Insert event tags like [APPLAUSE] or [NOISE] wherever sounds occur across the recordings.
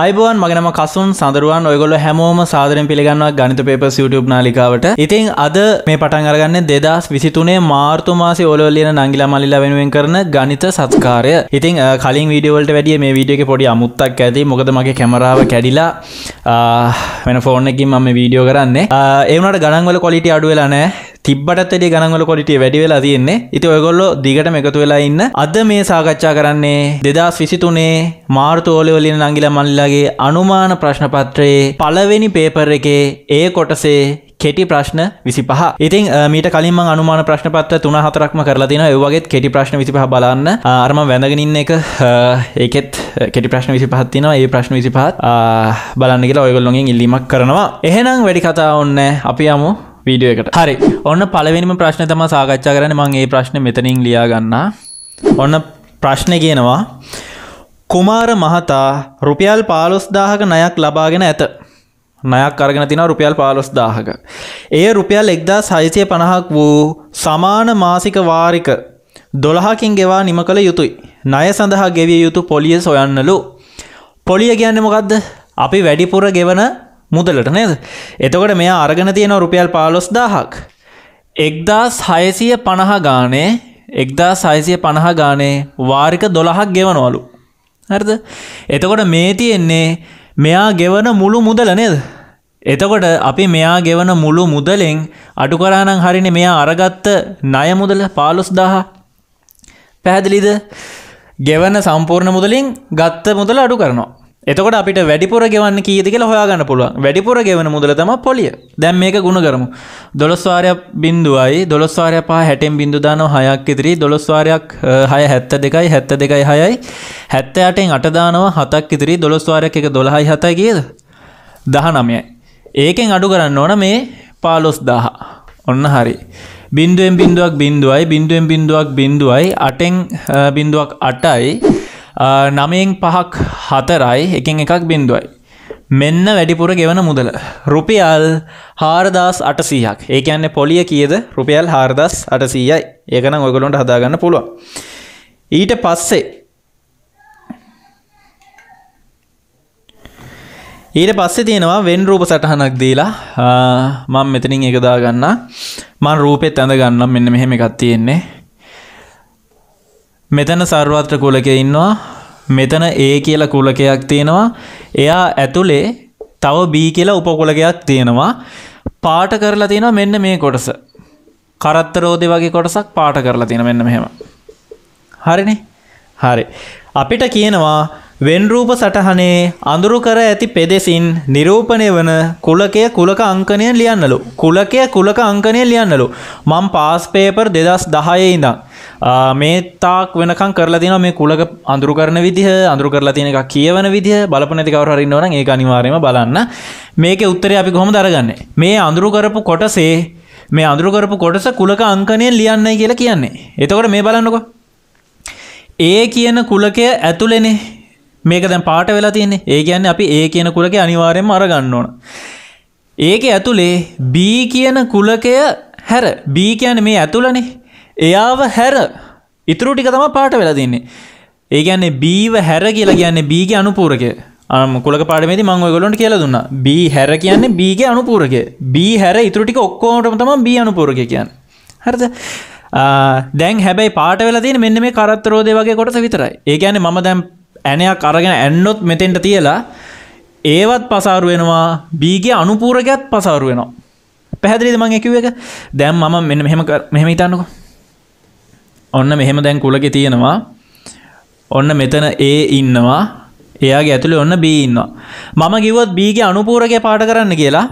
අයිබෝන් මගනම කසුන් සඳරුවන් ඔයගොල හැමෝම සාදරෙන් පිළිගන්නවා ගනිත පේපස් YouTube නාලිකාවට ඉතින් අද මේ පටන් අරගන්න දෙදස් විසිතුනේ මාර්තුමාසි ඔලෝලියන නංගිලා මල්ලිලා වෙනුවෙන් කරන ගනිත සත්කාරය ඉතින් කලින් වීඩියවලට වැඩිය මේ වීඩියක පොඩි අමුත්තක් ඇති මොකද මගේ කැමරාව කැඩිලා වෙන ෆෝනකින් මම වීඩියෝ කරන්නේ ඒවනට ගණන්වල කොලිටි අඩුවෙලා නෑ තිබ්බටත්තෙඩි ගනවල කොඩිටිය වැඩි වෙලා තියෙන්නේ ඉති ඔයගොල්ලො දිගට එකතු වෙලා ඉන්න අද මේ සාකච්ඡා කරන්නේ දෙදස් විසිතුනේ මාර්තෝලවලින් නංගිල මල්ලගේ අනුමාන ප්‍රශ්නපත්‍රයේ පලවෙනි පේපර් එකේ ඒ කොටසේ කෙටි ප්‍රශ්න විසි පහ ඉතින් මීට කලින්ම අනුමාන ප්‍රශ්න පත්‍ර තුන හතරක්ම කරලා තින ඒවගේ කෙටි ප්‍රශ්න විසි පහ බලන්න අරම වැඳගෙනන්න එක ඒකෙත් කෙටි ප්‍රශ්න විසි පහත්තිනවා ඒ ප්‍රශ්න විසි පහත් බලන්න කියලා ඔයගොල්ලොගින් ඉල්ලීමක් කරනවා එහෙනම් වැඩි කතා ඔන්න අපි අමු වීඩියකට හරි ඔන්න පලවෙනිම ප්‍රශ්න තම සාකච්ඡා කරන මං ඒ ප්‍රශ්න මෙතනින් ලියාගන්න ඔන්න ප්‍රශ්න කියනවා කුමාර මහතා රුපියල් පාලොස්දාහක නයක් ලබාගෙන ඇත නයක් අරගෙන තින රුපියල් පාලොස් දාහක ඒ රුපියල් එක්දා සයිසය පණහක් වූ සමාන මාසික වාරික දොළහකින් ගෙවා නිම කළ යුතුයි නය සඳහා ගෙවිය යුතු පොලිය සොයන්නලු පොලිය කියන්න මොකක්ද අපි වැඩිපුර ගෙවන මුදලට නේද එතකොට මෙයා අරගෙන තියෙන රුපියල් පාලොස් දාහක් එක්දාස් හයසිය පණහ ගානේ එක්දා සයිසිය පණහ ගානේ වාරික දොළහක් ගෙවනවලු හරිද එතකොට මේ තියෙන්නේ මෙයා ගෙවන මුළු මුදල නේද එතකොට අපි මෙයා ගෙවන මුළු මුදලෙන් අඩු කරානම් හරිනේ මෙයා අරගත්ත ණය මුදල 15000 පැහැදිලිද? ගෙවන සම්පූර්ණ මුදලින් ගත්ත මුදල අඩු කරනවා. එතකොට අපිට වැඩිපුර ගෙවන්න කීදකෙල හොයාගන්න පුළුව වැඩිපුර ගෙවන මුදල තම පොලිය දැම් මේක ගුණ කරමු දොළස්වාරය බින්දුවයි දොළස්වාරය පහ හැටෙන් බිඳුදාන හයක් ඉදිරි දොළස්වාරයක් හය හැත්ත දෙකයි හැත්ත දෙකයි හයයි හැත්ත අටෙන් අටදානවා හතක් ඉදිරි දොළස්වාරයක් එක දොළහයි හතයි කියද දහ නමයයි ඒකෙන් අඩු කරන්න ඕන මේ පාලොස් දාහ ඔන්න හරි බින්දුවෙන් බින්දුවක් බින්දුවයි බින්දුවෙන් බින්දුවක් බින්දුවයි අටෙන් බින්දුවක් අටයි නමයෙන් පහක් හතරයි එකින් එකක් බින්දුවයි. මෙන්න වැඩිපුර ගෙවන මුදල. රුපියල් හාරදාස් අටසීහක් ඒක යන්න පොලිය කියද රුපියල් හාරදස් අටසීයයි ඒකන ඔයගොලොන්ට හදාගන්න පුළුවන්. ඊට පස්සේ ඊට පස්සෙ තියෙනවා වෙන් රූප සටහනක් දීලා මං මෙතනින් එකදා ගන්න මං රූපෙත් ඇඳ ගන්නම් මෙන්න මෙහෙම එකත් තියෙන්නේ මෙතන සර්වත්‍ර කුලකය ඉන්නවා මෙතන ඒ කියලා කුලකයක් තියෙනවා එයා ඇතුලේ තව බී කියලා උපකුලකයක් තියෙනවා පාට කරලා තියෙනවා මෙන්න මේ කොටස කරත්තරෝදය වගේ කොටසක් පාට කරලා තියෙන මෙන්න මෙහෙම හරින හරි අපිට කියනවා වෙන්රූප සටහනේ අඳුරු කර ඇති පෙදෙසින් නිරූපණය වන කුලකය කුලක අංකනය ලියන්නලු කුලකය කුලක අංකනය ලියන්නලු මං පාස් පේපර් දෙදස් දහයේ ඉඳම් මේ තාක් වෙනකං කරලා තින මේ කුලක අඳුරු කරන විදිහ අඳුරු කරලා තියෙන එක කියවන විදිහ බලපනැති කවරහරින්න ඕන ඒ අනිවාරයම බලන්න මේක උත්තරය අපි කොහොම දරගන්න මේ අඳුරු කරපු කොටසේ මේ අඳුරු කරපු කොටස කුලක අංකනයෙන් ලියන්න කියලා කියන්නේ එතකොට මේ බලන්නකො ඒ කියන කුලකය ඇතුලෙනේ මේක දැන් පාට වෙලා තියන්නේ ඒ කියන්නේ අපි ඒ කියන කුලක අනිවාරයෙන් අරගන්න ඕන ඒක ඇතුළේ B කියන කුලකය හැර B කියන මේ ඇතුළනේ එයාව හැර ඉතුරු ටික තම පාට වෙලා දෙන්නේ ඒ ගැන්නේ බීව හැර කියලා කියන්නේ බීග අනුපූරක කොල පාටමේ මං ගොලොට කියල දුන්න බී හැර කියන්නේ බීග අනුපූරක බී හැර ඉතුරටික ඔක්කෝටම තම බී අනුපූරක කියන්න හරිද දැන් හැබැයි පාට වෙලදී මෙන්න මේ කරත්තරෝදය වගේ කොටස විතරයි ඒ ගැන මම දැම් ඇනයක් අරගෙන ඇන්නොත් මෙතෙන්ට තියලා ඒවත් පසාරුවෙනවා බීගේ අනුපූරගත් පසාරුවෙනවා පැහැදිලිද මං එකව එක දැම් මම මෙන්න මෙහෙම මෙහෙම හිතන්නකෝ ඔන්න මෙහෙම දැන් කුලකෙ තියෙනවා ඔන්න මෙතන ඒ ඉන්නවා එයාගේ ඇතුළේ ඔන්න බී ඉන්නවා මම කිව්වොත් බීගේ අනුපූරකය පාට කරන්න කියලා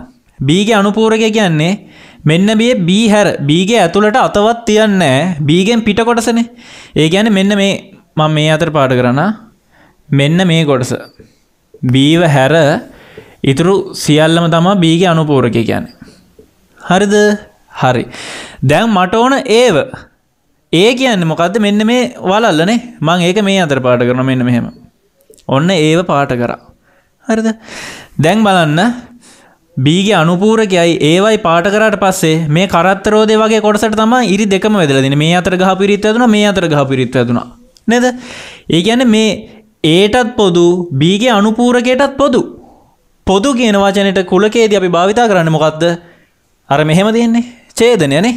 බීගේ අනුපූරකය කියන්නේ මෙන්න බිය බී හැර බීගේ ඇතුළට අතවත් තියන්න බීගෙන් පිට කොටසන ඒ ගැන මෙන්න මේ මං මේ අතර පාට කරන්න මෙන්න මේ කොටස බීව හැර ඉතුරු සියල්ලම තමා බීගේ අනුපූරකය කියන්නේ හරිද හරි දැන් මට ඕන ඒව ඒ කියන්න මොකක්ද මෙන්න මේ වලල්ලනේ මං ඒක මේ අතර පාට කරන මෙන්න මෙහෙම ඔන්න ඒව පාට කරා හරිද දැන් බලන්න බීගේ අනුපූරකයයි ඒවයි පාට කරට පස්සේ මේ කරත්තරෝදේ වගේ කොටසට තම ඉරි දෙකම වෙදලදින මේ අතර ගහ පිරිත් ඇතුන මේ අතර ගහ පිරිත් ඇතුුණා නෙද ඒ ගැන මේ ඒටත් පොදු බීගේ අනුපූරකයටත් පොදු පොදු කියන වචනයට කුලකේද අපි භාවිතා කරන්න මොකක්ද අර මෙහෙම දෙන්නේ චේදනයනේ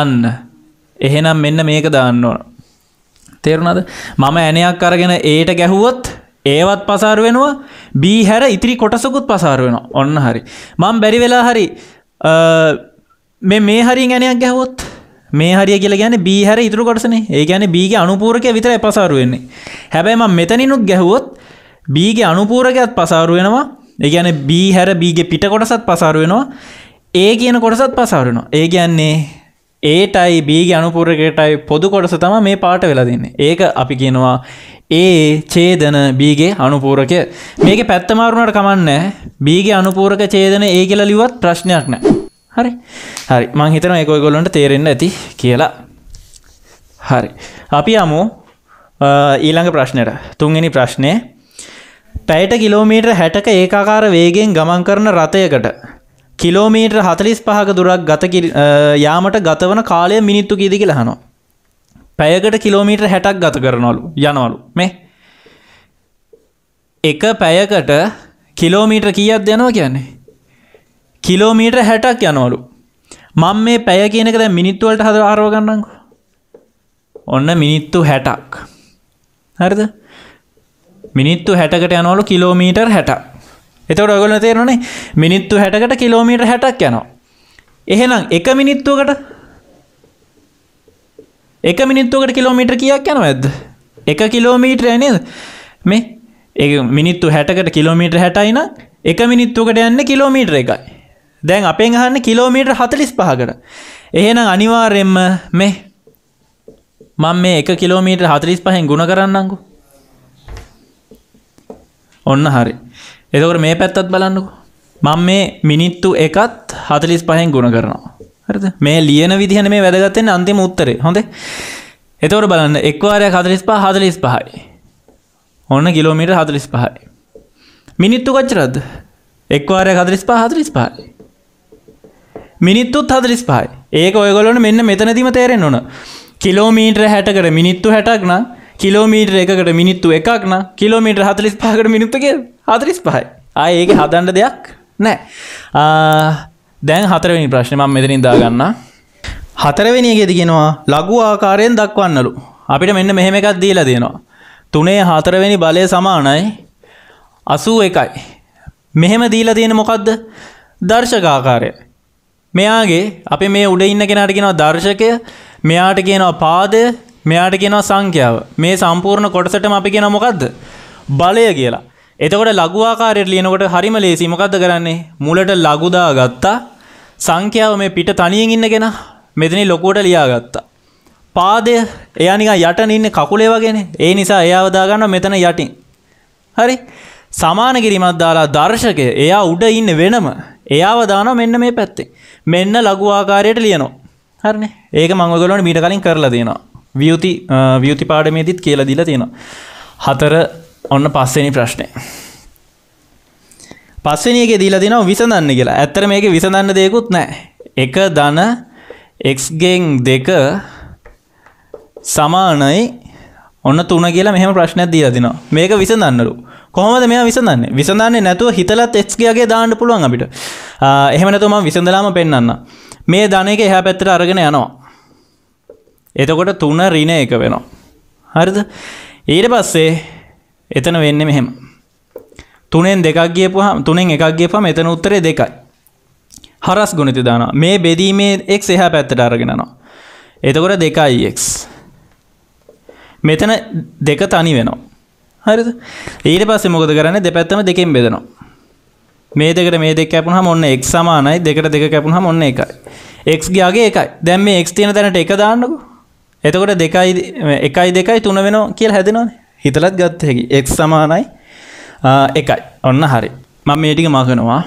අන්න එහෙනම් මෙන්න මේක දාන්න ඕන. තේරුණද මම ඇනයක් අරගෙන ඒට ගැහුවොත් ඒවත් පසාර වෙනවා බී හැර ඉතිරි කොටසකුත් පසාර වෙන ඔන්න හරි. මං බැරි වෙලා හරි මේ මේ හරි ගැනයක් ගැහොත් මේ හරි කියල ගැන බී හැර ඉතුරු කොටසන ඒ ගැන බීග අනුපූරක විතර පසාරුවෙන්නේ හැබැයි ම මෙතනිනුත් ගැහුවොත් බීග අනුපූරකයක්ත් පසාරුවෙනවා ඒ ගැන බී හැර බීග පිට කොටසත් පසාරුවෙනවා ඒ කියන කොටසත් පසාරුනවා ඒ ගැන්නේ ඒටයි බීග අනුපුරකටයි පොදු කොටස තම මේ පාට වෙලා දෙන්නේ ඒක අපි කියනවා ඒ චේදන බීගේ අනුපූරකය මේක පැත්තමාරුණට කමන්න බීගේ අනුපූරක චේදන ඒ කියල ලිවත් ප්‍රශ්නයක් නෑ හරි හරි මං හිතන ඒකොයිගොල්ලොන්ට තේරෙන්න්න ඇති කියලා හරි අපි අමු ඊළඟ ප්‍රශ්නයට තුන්ගනි ප්‍රශ්නය පැයට කිලෝමීටර් හැටක ඒකාකාර වේගෙන් ගමන් කරන රථයකට කිලෝමීටර් හතලිස් පහක දුරක් ගත යාමට ගතවන කාලය මිනිත්තු කීදි කියලහනවා. පැයකට කිලෝමීටර් හැටක් ගත කරනවලු යනවලු මේ එක පැයකට කිලෝමීට්‍ර කියත් යනවා කියන්නේ. කිලෝමීටර් හැටක් යනවලු මං මේ පැය කියනකද මිනිත්තුවලට හදර ආරෝගන්නකු ඔන්න මිනිත්තු හැටක් හරිද මිනිත්තු හැටකට යනවලු කිලෝමීටර් හැටක් එතවට ඔගොල තේරනේ මිනිත්තු හැටකට කිලෝමීට හැටක් යනවා. එහෙනම් එක මිනිත්තුවකට එක මිනිත්තුවකට කිලෝමීට කියක් යන ඇද. එක කිලෝමීට්‍රය නේද මේ ඒ මිනිත්තු හැටකට කිලෝමීට හැටයින එක මිනිත්තුකට යන්න කිලෝමීටර එකයි. දැන් අපේ අහන්න කිලෝමීට හතලිස් පහකට. එහෙනම් අනිවාර්යෙන්ම මේ මං මේ එක කිලෝමීට හතලිස් පහෙන් ගුණ කරන්නංකු. ඔන්න හරි එදකට මේ පැත්තත් බලන්නකු මං මේ මිනිත්තු එකත් හතලිස් පහෙන් ගුණ කරනවා හරද මේ ලියන විදිහන මේ වැදගත්තෙන් අන්තිම උත්තරේ හොඳේ එතවට බලන්න එක්වාරය හතලිස් පහ හතලිස් පහයි ඔන්න කිලෝමීට හතලිස් පහයි මිනිත්තු කච්චරද එක්වාරය හතලිස් පහ හතලිස් පහයි මිනිත්තුත් හතලිස් පහයි ඒක ඔයගොලොන මෙන්න මෙතනදිම තේරෙන් ඕන කිලෝමීට්‍ර හැටකට මිනිත්තු හැටක්නා කිලෝමීට එකට මිනිත්තු එකක්න කිලෝමීට හතලිස් පාකට මිනිත්තුක හතරිස් පහයි ආය ඒක හදන්ඩ දෙයක් නෑ දැන් හතරවෙනි ප්‍රශ්නම මෙතනින් දාගන්න හතරවෙනිගෙද කියෙනවා ලඝු ආකාරයෙන් දක්වන්නලු අපිට මෙන්න මෙහෙම එකක් දීලා දෙනවා තුනේ හතරවෙනි බලය සමානයි අසූ එකයි මෙහෙම දීලා තියෙන මොකක්ද දර්ශකාකාරය මෙයාගේ අපි මේ උඩ ඉන්න කෙනාට කියෙනවා දර්ශකය මෙයාට කියනවා පාදය මෙයාට කියනවා සංඛ්‍යාව. මේ සම්පූර්ණ කොටසටම අපි කියනවා මොකද්ද? බලය කියලා. එතකොට ලඝු ආකාරයට ලියනකොට හරිම ලේසි. මොකද්ද කරන්නේ? මුලට ලඝු දාගත්තා. සංඛ්‍යාව මේ පිට තනියෙන් ඉන්න කෙනා මෙතනින් ලොකුවට ලියාගත්තා. පාදය එයා නිකන් යටන ඉන්නේ කකුලේ වගේනේ. ඒ නිසා එයාව දාගන්නවා මෙතන යටින්. හරි? සමාන කිරීමක් දාලා දර්ශකය එයා උඩ ඉන්න වෙනම එයාව දානවා මෙන්න මේ පැත්තේ. මෙන්න ලඝු ආකාරයට ලියනවා. හරිනේ. ඒක මම ඔයගොල්ලන්ට මීට කලින් කරලා දෙනවා. වියති වියති පාඩමේදත් කියල දිල තියෙන හතර ඔන්න පස්සනි ප්‍රශ්නය පස්සනයක දීලා දිනව විසඳන්න කියලා ඇත්තර මේක විසඳන්න දෙයකුත් නෑ එක දන එක්ගෙන් දෙක සමානයි ඔන්න තුන කියලා මෙහම ප්‍රශ්නයක් දීලා දිනවා මේක විසඳන්නලු කොහොමද මේ විසඳන්නේ විසඳන්නේ නැතුව හිතලත් එක්ස්ගේගේ දාන්න පුළුවන් අපිට එහෙම නැතුම විසඳලාම පෙන්න්න මේ ධනක එහ පැත්තර අරගෙන යනවා එතකොට තුන රින එක වෙනවා. හරිද ඊට පස්සේ එතන වෙන්න මෙහෙම. තුනෙන් දෙකක් ගියපු හම තුනෙන් එකක් ගියපම එතන උත්තරේ දෙකයි. හරස් ගුණිත දානවා මේ බෙදීමේ එක් එහා පැත්තට අරගෙනනවා. එතකොට දෙකයි එක්. මෙතන දෙක තනි වෙනවා. හරිද ඊට පස්සේ මොකද කරන්නේ දෙපැත්තම දෙකෙන් බෙදනවා. මේ දෙකට මේ දෙක කැපුණාම ඔන්න x සමානයි දෙකට දෙක කැපුණාම ඔන්න එකයි. x ගියාගේ එකයි. දැන් මේ x තියෙන තැනට එක දාන්නකෝ. එතකොට දෙකයි එකයි දෙකයි තුන වෙන කියල් හැදෙනවන හිතලත් ගත්ත හැකි එක් සමානයි එකයි ඔන්න හරි මම මේ ටික මගනවා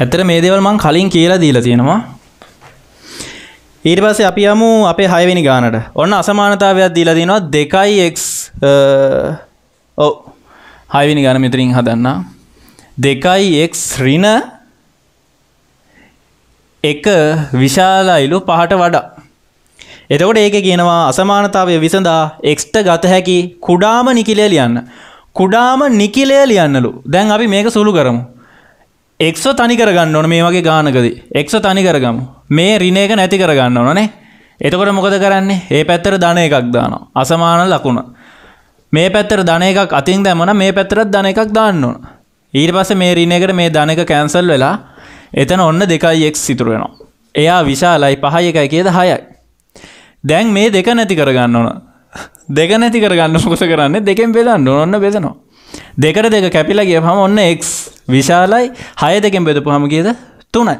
ඇතර මේ දේවල් මං කලින් කියලා දීලා තියෙනවා ඊට පස්සේ අපි යමු අපේ හයවෙනි ගානට ඔන්න අසමානතාවයක් දීලා තියෙනවා දෙකයි එක් ඔව් හයවෙනි ගාන මෙතරින් හදන්නා දෙකයි එක් රින එක විශාලයිලු පහට වඩා. එතකොට ඒක කියනවා අසමානතාවය විසඳා එක්ට ගත හැකි කුඩාම නිකිලේ ලියන්න. කුඩාම නිකිලේ ලියන්නලු දැන් අපි මේක සුළු කරමු. එක්ෝ තනි කරගන්න ඕන මේ වගේ ගානකද. එක්ෝ තනි කරගමු මේ රින එක නැති කරගන්න ඕනනේ එතකොට මොකද කරන්නේ ඒ පැත්තර ධන එකක් දානවා අසමාන ලකුණ. මේ පැත්තර ධන එකක් අතින් දැමන මේ පැත්තරත් ධන එකක් දාන්න ඕන. ඊට පස මේ රිනකට මේ ධනක කැන්සල් වෙලා එතන ඔන්න දෙකයි එක් සිතුර වෙනවා එයා විශාලයි පහය එකයි කියද හයයි දැන් මේ දෙක නැති කරගන්න ඕන දෙක නැති කරගන්න කුස කරන්න දෙකෙන් බෙදන්න ඔන්න බෙදනවා දෙකට දෙක කැපිලා ගිය හම ඔන්න එක් විශාලයි හය දෙකෙන් බෙදපු හම කියද තුනයි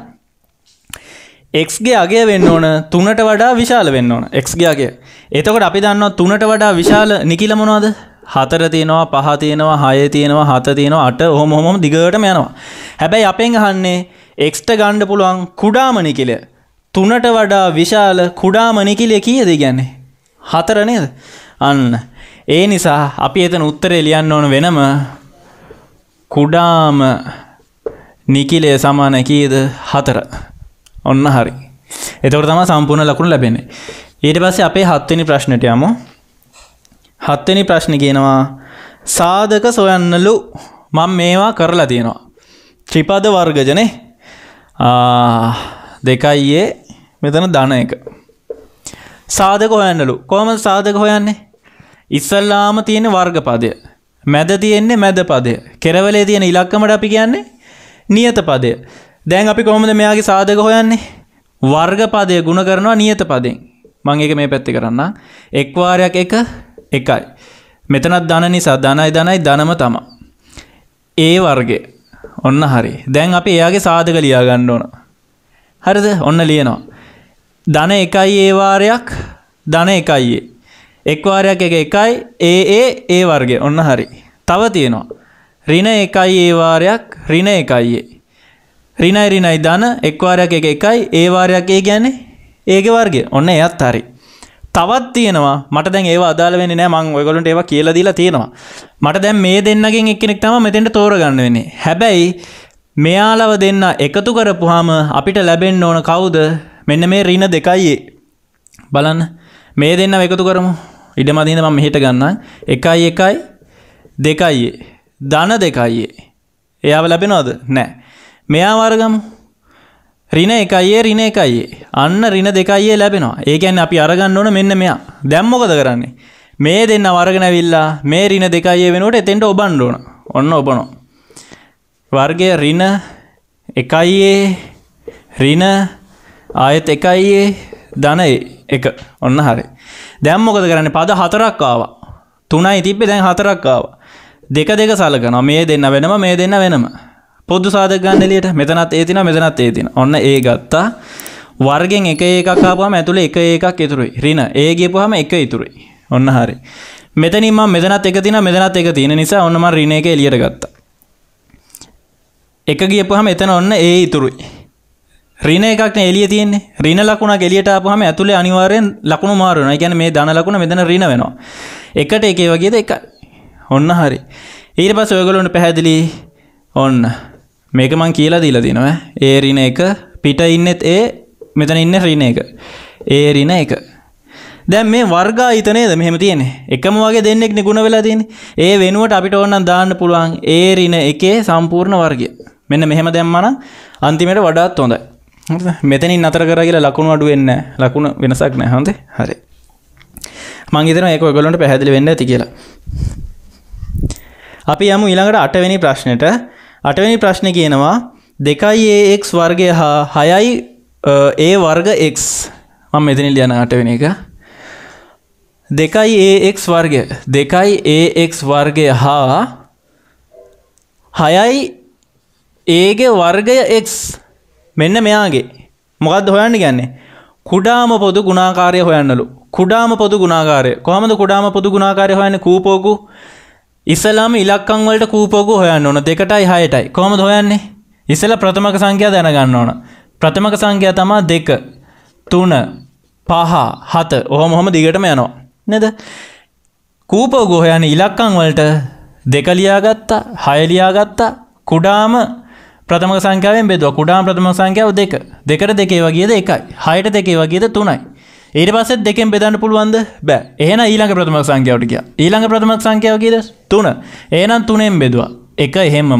එක්ගේ අගේ වෙන්න ඕන තුනට වඩා විශාල වෙන්න ඕන එක්ගේ අගේ එතකොට අපි දන්නවා තුනට වඩා විශාල නිකිලමනවාද හතර තියෙනවා පහ තියෙනවා හය තියෙනවා හත තියෙනවා අට ඔහොම හොම දිගටම යනවා. හැබැයි අපෙන් අහන්නේ එක්ස්ට ගණ්ඩ පුළුවන් කුඩාමනිකිල තුනට වඩා විශාල කුඩාමනිකිලය කියද ගැන්නේ. හතර නේද අන්න. ඒ නිසා අපි එතන උත්තරේ ලියන්න ඕන වෙනම කුඩාම නිකිලය සමාන කීද හතර ඔන්න හරි. එතකට තම සම්පූර්ණ ලකුණු ලැබෙන. ඊට පස්සේ අපේ හත්වනි ප්‍රශ්නට යමු හත්වෙනි ප්‍රශ්න කියනවා සාධක සොයන්නලු මං මේවා කරලා තියෙනවා. ත්‍රිපද වර්ගජනේ දෙකයියේ මෙතන ධන එක. සාධක හොයන්නලු කොහම සාධක හොයන්නේ ඉස්සල්ලාම තියෙන වර්ගපදය මැද තියෙන්නේ මැද පදය කෙරවලේ තියෙන ඉලක්කමට අපි කියන්නේ නියත පදය දැන් අපි කොහොමද මෙයාගේ සාධක හොයන්නේ වර්ගපදය ගුණ කරනවා නියත පදෙන් මං එක මේ පැත්ති කරන්න එක්වාරයක් එක එකයි. මෙතනත් ධන නිසා ධනයි ධනයි ධනම තමා. ඒ වර්ගේ ඔන්න හරි දැන් අපි එයාගේ සාධක ලියා ගන්න ඕන. හරිද ඔන්න ලියනවා. ධන එකයි ඒ වාරයක් ධන එකයි. එක් වාරයක් එක එකයි ඒ ඒ ඒ වර්ගේ ඔන්න හරි. තව තියෙනවා. ඍණ එකයි ඒ වාරයක් ඍණ එකයි. ඍණයි ඍණයි ධන එක් වාරයක් එක එකයි ඒ වාරයක් ඒ කියන්නේ ඒගේ වර්ගය. ඔන්න එයත් හරි. තවත් තියෙනවා මට දැන් ඒ අදාල වෙන නෑ මං ඔයගොලට ඒවා කියලදීලා තියෙනවා මට දැන් මේ දෙන්නගෙන් එක්කෙනෙක් තම මෙතෙන්ට තෝරගන්න වෙන්නේ හැබැයි මෙයාලව දෙන්න එකතු කරපුහාම අපිට ලැබෙන්න ඕන කවුද මෙන්න මේ රින දෙකයි බලන්න මේ දෙන්න එකතු කරමු ඉඩ මදින මම මෙහිට ගන්න එකයි එකයි දෙකයි ධන දෙකයි එයාව ලැබෙනවද නෑ මෙයා වර්ගමු රින එකයියේ රින එකයියේ අන්න රින දෙකයියේ ලැබෙනවා ඒකැන් අපි අරගන්න ඕන මෙන්න මෙයා දැම්මොකද කරන්නේ මේ දෙන්න වර්ගෙනවිල්ලා මේ රින දෙකයියේ වෙනුවට එතෙන්ට ඔබන්න ඕන ඔන්න ඔබනො වර්ගය රින එකයියේ රින ආයත් එකයියේ ධන එක ඔන්න හරි දැම්මොකද කරන්නේ පද හතරක් ආවා තුනයි තිබ්බේ දැන් හතරක් ආවා දෙක දෙක සලකනවා මේ දෙන්න වෙනම මේ දෙන්න වෙනම පොදු සාධක ගන්න එලියට මෙතනත් ඒ තියෙනවා මෙතනත් ඒ තියෙනවා. ඔන්න ඒ ගත්තා. වර්ගෙන් එක එකක් ආපුවාම ඇතුලේ එක එකක් ඉතුරුයි. ඍණ ඒ ගියපුවාම එක ඉතුරුයි. ඔන්න හරි. මෙතනින් මම මෙතනත් එක තියෙනවා මෙතනත් එක තියෙන නිසා ඔන්න මම ඍණ එක එලියට ගත්තා. එක ගියපුවාම එතන ඔන්න ඒ ඉතුරුයි. ඍණ එකක්නේ එළිය තියෙන්නේ. ඍණ ලකුණක් එළියට ආපුවාම ඇතුලේ අනිවාර්යෙන් ලකුණු මාරු වෙනවා. ඒ කියන්නේ මේ ධන ලකුණ මෙතන ඍණ වෙනවා. එකට එකේ වගේද එකයි. ඔන්න හරි. ඊට පස්සේ ඔයගොල්ලොන්ට පැහැදිලි ඔන්න මේක මං කියලා දීලා දෙනවා ඒ රින එක පිට ඉන්නෙත් ඒ මෙතන ඉන්න රින එක ඒ රින එක දැන් මේ වර්ගා හිතනේද මෙහෙම තියෙන්නේ එකම වගේ දෙන්නෙක් නිකුණ වෙලා තියෙන්නේ ඒ වෙනුවට අපිට ඕනනම් දාන්න පුළුවන් ඒ රින එකේ සම්පූර්ණ වර්ගය මෙන්න මෙහෙම දැම්මනම් අන්තිමට වඩාත් හොඳයි මෙතනින් අතර කර කියලා ලකුණු අඩු වෙන්න ලකුණ වෙනසක් නැහැ හොඳේ හරි මං හිතනවා ඒක ඔයගොල්ලන්ට පැහැදිලි වෙන්න ඇති කියලා අපි යමු ඊළඟට අටවෙනි ප්‍රශ්නෙට අටවැනි ප්‍රශ්න කියනවා දෙකයි ඒක් වර්ගය හා හයයි ඒ වර්ග එක් මම මෙතනිල් යන අටවෙන එක දෙකයි ඒක් වර්ගය දෙකයි ඒක් වර්ගය හා හයයි ඒගේ වර්ගය එක් මෙන්න මෙයාගේ මොකක්ද හොයන්න ගැන්නේ කුඩාම පොදු ගුණාකාරය හොයන්නලු කුඩාම පොදු ගුණාකාරය කොහමද කුඩාම පොදු ගුණාකාරය හොයන්න කූපෝකු ඉස්සලාම ඉලක්කංවලට කූපෝග හොයන්න ඕන දෙකටයි හයටයි කොම හොයන්නේ ඉස්සල ප්‍රථමක සංඛ්‍යා දැනගන්න ඕන ප්‍රථමක සංඛ්‍යා තමා දෙක තුන පහ හත ඔහොම හොම දිගටම යනවා නද කූපෝග හොයන ඉලක්කංවලට දෙකලියාගත්තා හයලියාගත්තා කුඩාම ප්‍රථම සංඛ්‍යාවෙන් බෙදුව කුඩාම ප්‍රථම සංඛ්‍යාව දෙක දෙකට දෙකේ වගේද එකයි හයට දෙකේ වගේද තුනයි ඊට පස්සෙත් දෙකෙන් බෙදන්න පුළුවන්ද බෑ එහෙන ඊළඟ ප්‍රථම සංඛ්‍යාවට කිය ඊළඟ ප්‍රථම සංඛ්‍යාව කියද තුන ඒනම් තුනෙන් බෙදවා එක එහෙම්මම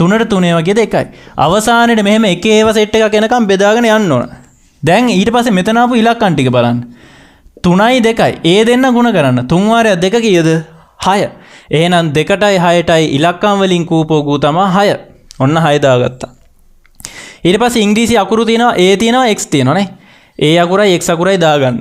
තුනට තුනේ වගේද එකයි අවසානයට මෙහෙම එක ඒව සෙට් එකක් එනකම් බෙදාගෙන යන්න ඕන දැන් ඊට පස්සේ මෙතන ආපු ඉලක්කම් ටික බලන්න තුනයි දෙකයි ඒ දෙන්න ගුණ කරන්න තුන්වාරයක් දෙක කියද හය එහෙනම් දෙකටයි හයටයි ඉලක්කම් වලින් කූපෝගූ තමා හය ඔන්න හයදාගත්තා ඊට පස්සේ ඉංග්‍රීසි අකුරු තියෙනවා ඒ තියෙනවා එක්ස් තියෙනවානේ ඒ අකුරයි එක් අකුරයි දාගන්න.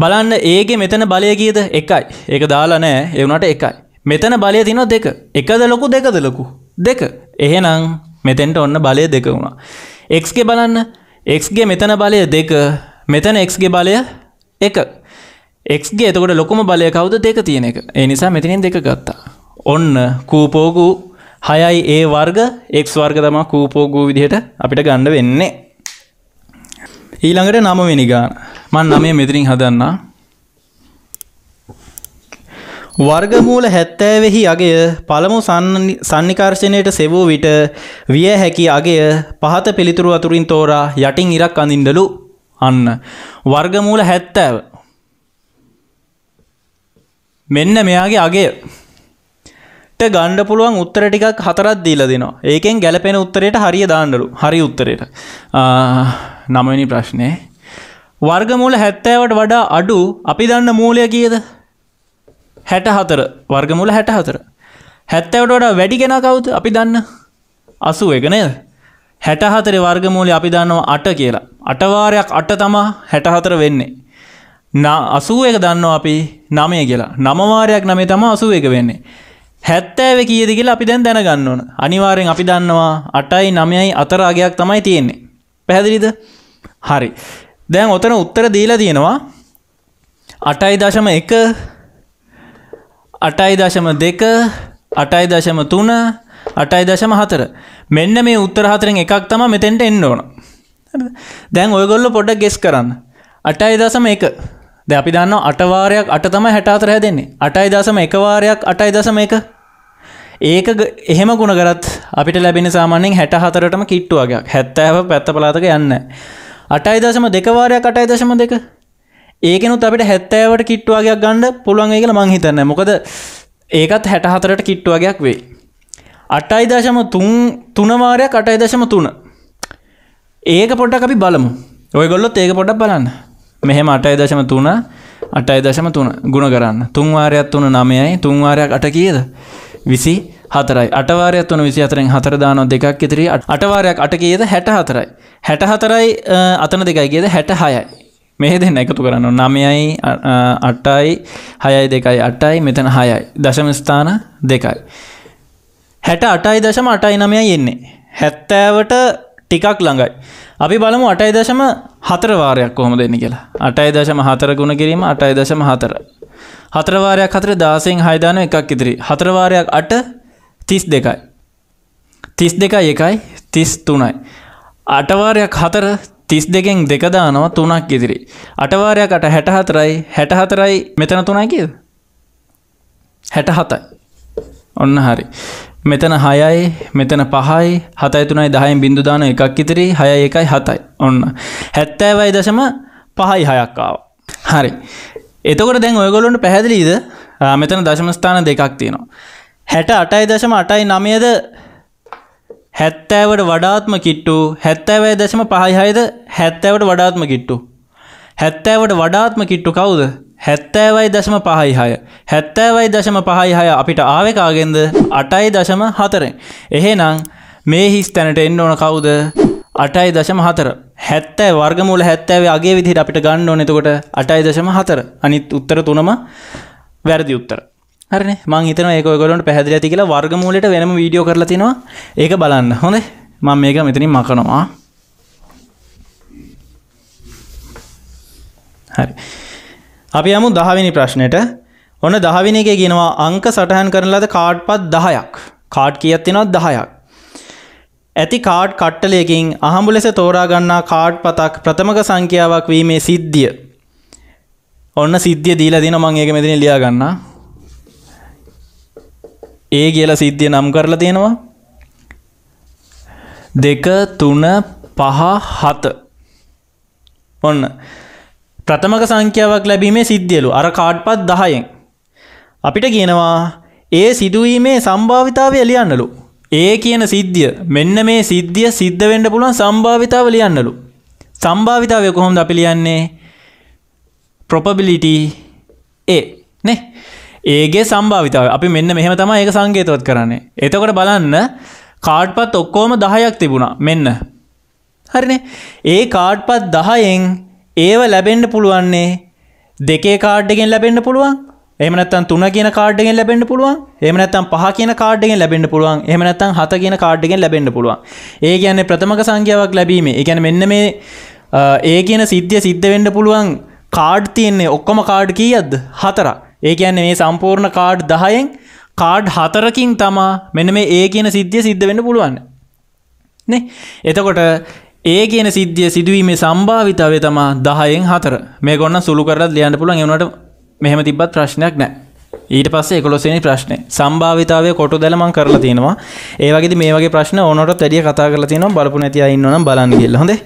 බලන්න ඒගේ මෙතන බලය කියද එකයි ඒක දාලා නෑ එවුනට එකයි. මෙතන බලය තිනො දෙක එකද ලොකු දෙකද ලොකු දෙක එහෙනම් මෙතෙන්ට ඔන්න බලය දෙක වුණා. එක්ගේ බලන්න එක්ගේ මෙතන බලය දෙක මෙතන එක්ගේ බලය එක එක්ගේ එතකොට ලොකුම බලය කවුද දෙක තියෙන එක ඒ නිසා මෙතිනින් දෙක ගත්තා. ඔන්න කූපෝගු හයයි ඒ වර්ග එක් වර්ග තම කූපෝගූ විදිහට අපිට ගණ්ඩ වෙන්නේ. ඊළඟට නමවෙනි ගාන මන් නමේ මෙතිරින් හදන්න වර්ගමූල හැත්තෑවෙහි අගය පළමු සන්නිකර්ශණයට සෙවූ විට විය හැකි අගය පහත පිළිතුරු අතුරින් තෝරා යටින් ඉරක් අඳින්ඩලු අන්න වර්ගමූල හැත්තෑව මෙන්න මෙයාගේ අගේට ගණ්ඩ පුළුවන් උත්තර ටිකක් හතරත් දීල දෙනවා ඒකෙන් ගැලපෙන උත්තරයට හරිය දාණ්ඩලු හරි උත්තරයට නමනි ප්‍රශ්නය වර්ගමූල හැත්තෑවට වඩා අඩු අපි දන්න මූලය කියද හැට හතර වර්ගමූල හැට හතර හැත්තැවට වඩා වැඩි කෙන කවුද අපි දන්න අසු එකනේද හැට හතරේ වර්ගමූලය අපි දන්නවා අට කියලා අටවාරයක් අට තමා හැට හතර වෙන්නේ නා අසුව එක දන්නවා අපි නමය කියලා නමවාරයක් නමේ තම අසුව එක වෙන්නේ හැත්තෑව කියද කියලා අපි දැන් දැනගන්න ඕන අනිවාරෙන් අපි දන්නවා අටයි නමයයි අතරාගයක් තමයි තියෙන්නේ පැහැදිලිද හරි දැන් ඔතන උත්තර දීලා තියෙනවා අටයි දශම එක අටයි දශම දෙක අටයි දශම තුන අටයි දශම හතර මෙන්න මේ උත්තර හතරෙන් එකක් තම මෙතෙන්ට එන්න ඕන දැන් ඔයගොල්ල පොඩ්ඩ ගෙස් කරන්න අටයි දසම එක ද අපි දන්න අටවාරයක් අට තම හැටාතර හැදෙන්නේ අටයි දසම එකවාරයක් අටයි දසම එක ඒක එහෙම ගුණගරත් අපිට ලැබෙන සාමාන්‍යෙන් හැට හතරටම කිට්ටුවගයක් හැත්තෑව පැත්ත පලාතක යන්න අටයි දශම දෙකවාරයක් අටයි දශම දෙක ඒකනුත් අපිට හැත්තෑවට කිට්ටුවගයක් ගණ්ඩ පුළුවන් ඒකල මං හිතන්න මොකද ඒකත් හැට හතරට කිට්ටුවගයක් වේ අටයි දශම තුන් තුනවාරයක් අටයි දශම තුන ඒක පොඩ්ඩක් අපි බලමු ඔයගොල්ලොත් ඒක පොඩක් බලන්න මෙහෙම අටයි දශම තුන අටයි දශම තුන ගුණ කරන්න තුන්වාරයක් තුන නමයයි තුන්වාරයක් අට කියද විසි හතරයි අටවාරයක් තුන විසිහතරෙන් හතරදානො දෙකක් ඉතිරි අටවාරයක් අට කියද හැට හතරයි. හැට හතරයි අතන දෙකයි කියද හැට හයයි. මෙහෙ දෙන්න එකතු කරන්න නමයයි අටයි හයයි දෙකයි අටයි මෙතන හයයි දශමස්ථාන දෙකයි. හැට අටයි දශම අටයි නමය යෙන්නේ. හැත්තෑවට ටිකක් ළඟයි. අපි බලමු අටයි දශම හතරවාරයක් කොහොම දෙන්න කියලා අටයි දශම හතර ගුණ කිරීම අටයි දශම හතර. හතරවාරයක් හතර දාසයෙන් හයදාන එකක් ඉදිරි හතරවාරයක් අට තිස් දෙකයි. තිස් දෙකයි එකයි තිස් තුනයි. අටවාරයක් හතර තිස් දෙකෙන් දෙකදානවා තුනක් ඉදිරි. අටවාරයක් අට හැට හතරයි හැට හතරයි මෙතන තුනයි කියද. හැට හතයි. ඔන්න හරි. මෙතන හයයි මෙතන පහයි හතයි තුනයි දහයින් බිඳුදාන එකක් ඉතිරි හය එකයි හතයි ඔන්න. හැත්තෑවයි දශම පහයි හයක්කාව. හරි. එතකොට දැන් ඔයගොලොන්ට පැහැදිලීද මෙතන දශමස්ථාන දෙකක් තියෙනවා. හැට අටයි දශම අටයි නමයද හැත්තෑවට වඩාත්ම කිට්ටු හැත්තෑවෑ දශම පහයිහයිද හැත්තෑවට වඩාත්ම කිට්ටු. හැත්තෑවට වඩාත්ම කිට්ටු කවුද හැත්තෑවයි දශම පහයි හය හැත්තෑවයි දශම පහයි හය අපිට ආවකාගෙන්ද අටයි දශම හතරෙන්. එහෙනම් මේ හිස් තැනට එන්න ඕන කවුද අටයි දශම හතර හැත්තෑ වර්ගමූල හැත්තෑවේ අගේ විදිහට අපිට ගන්න ඕනෙතකොට අටයි දශම හතර අනිත් උත්තර තුනම වැරදි උත්තර හරන මංහිතන ඒකොලොට පැහදිල ඇති කියලා වර්ගමූලට වෙනම වීඩියෝ කරලතිනවා ඒක බලන්න හොඳ මං මේක මෙතනින් මකනවා හරි අපි යමු දහවිනි ප්‍රශ්නයට ඔන්න දහවින එක ගෙනවා අංක සටහන් කරනලද කාඩ් පත් දහයක් කාඩ් කියත්තිනොත් දහයක් ඇති කාඩ් කට්ටලයකින් අහඹු ලෙස තෝරාගන්නා කාඩ් පතක් ප්‍රථමක සංඛ්‍යාවක් වීමේ සිද්ධිය ඔන්න සිද්ධිය දීලා දින මං ඒක මෙදින ලියා ගන්නා ඒ කියලා සිද්ධිය නම් කරලා තියෙනවා දෙක තුන පහ හත ඔන්න ප්‍රථමක සංඛ්‍යාවක් ලැබීමේ සිද්ධියලු අර කාඩ්පත් දහයෙන් අපිට කියනවා ඒ සිදුවීමේ සම්භාවිතාවය ලියන්නලු ඒ කියන සිද්ධිය මෙන්න මේ සිද්ධිය සිද්ධ වෙන්න පුළුවන් සම්භාවිතාව ලියන්නලු සම්භාවිතාවය කොහොමද අපි ලියන්නේ probability A නේ ඒගේ සම්භාවිතාව අපි මෙන්න මෙහම තම ඒක සංගේතවත් කරන්නේ එතකොට බලන්න කාඩ්පත් ඔක්කෝම දහයක් තිබුණා මෙන්න හරිනේ ඒ කාඩ්පත් දහයෙන් ඒව ලැබෙන්ඩ පුළුවන්නේ දෙකේ කාඩ්ඩගෙන් ලැබෙන්ඩ පුළුවන් එමනත්තන් තුන කියන කාඩ්ඩගෙන් ලැබෙන්ඩ පුළුවන් එමනත්තම් පහ කියන කාඩ්ඩගෙන් ලැබෙන්ඩ පුළුවන් එමනත්තන් හත කියන කාඩ්ඩගෙන් ලැබෙන්ඩ පුළුවන් ඒ කියන්නේ ප්‍රථමක සංඛ්‍යාවක් ලැබීම එකැන මෙන්න මේ ඒ කියන සිද්ධිය සිද්ධ වෙන්ඩ පුළුවන් කාඩ් තියන්නේ ඔක්කොම කාඩ් කීයද හතරක් ඒ කියන්නේ මේ සම්පූර්ණ කාඩ් දහයෙන් කාඩ් හතරකින් තමා මෙන මේ ඒ කියන සිද්ධිය සිද්ධ වෙන්න පුළුවන් නේ එතකොට ඒ කියන සිද්ධිය සිදුවීමේ සම්භාවිතාවය තමා දහයෙන් හතර මේ ගොන්න සුළු කරලත් ලියන්න පුළුවන් එවනට මෙහෙම තිබ්බත් ප්‍රශ්නයක් නෑ ඊට පස්සේ එකොළොස්සනි ප්‍රශ්නය සම්භාවිතාවය කොට දැලමං කරලා තියෙනවා ඒවගේ මේ වගේ ප්‍රශ්න ඕනොටත් වැඩිය කතා කරලා තියෙනවා බලපු නැතිය ඉන්නවනම් බලන්න කියලා හොඳේ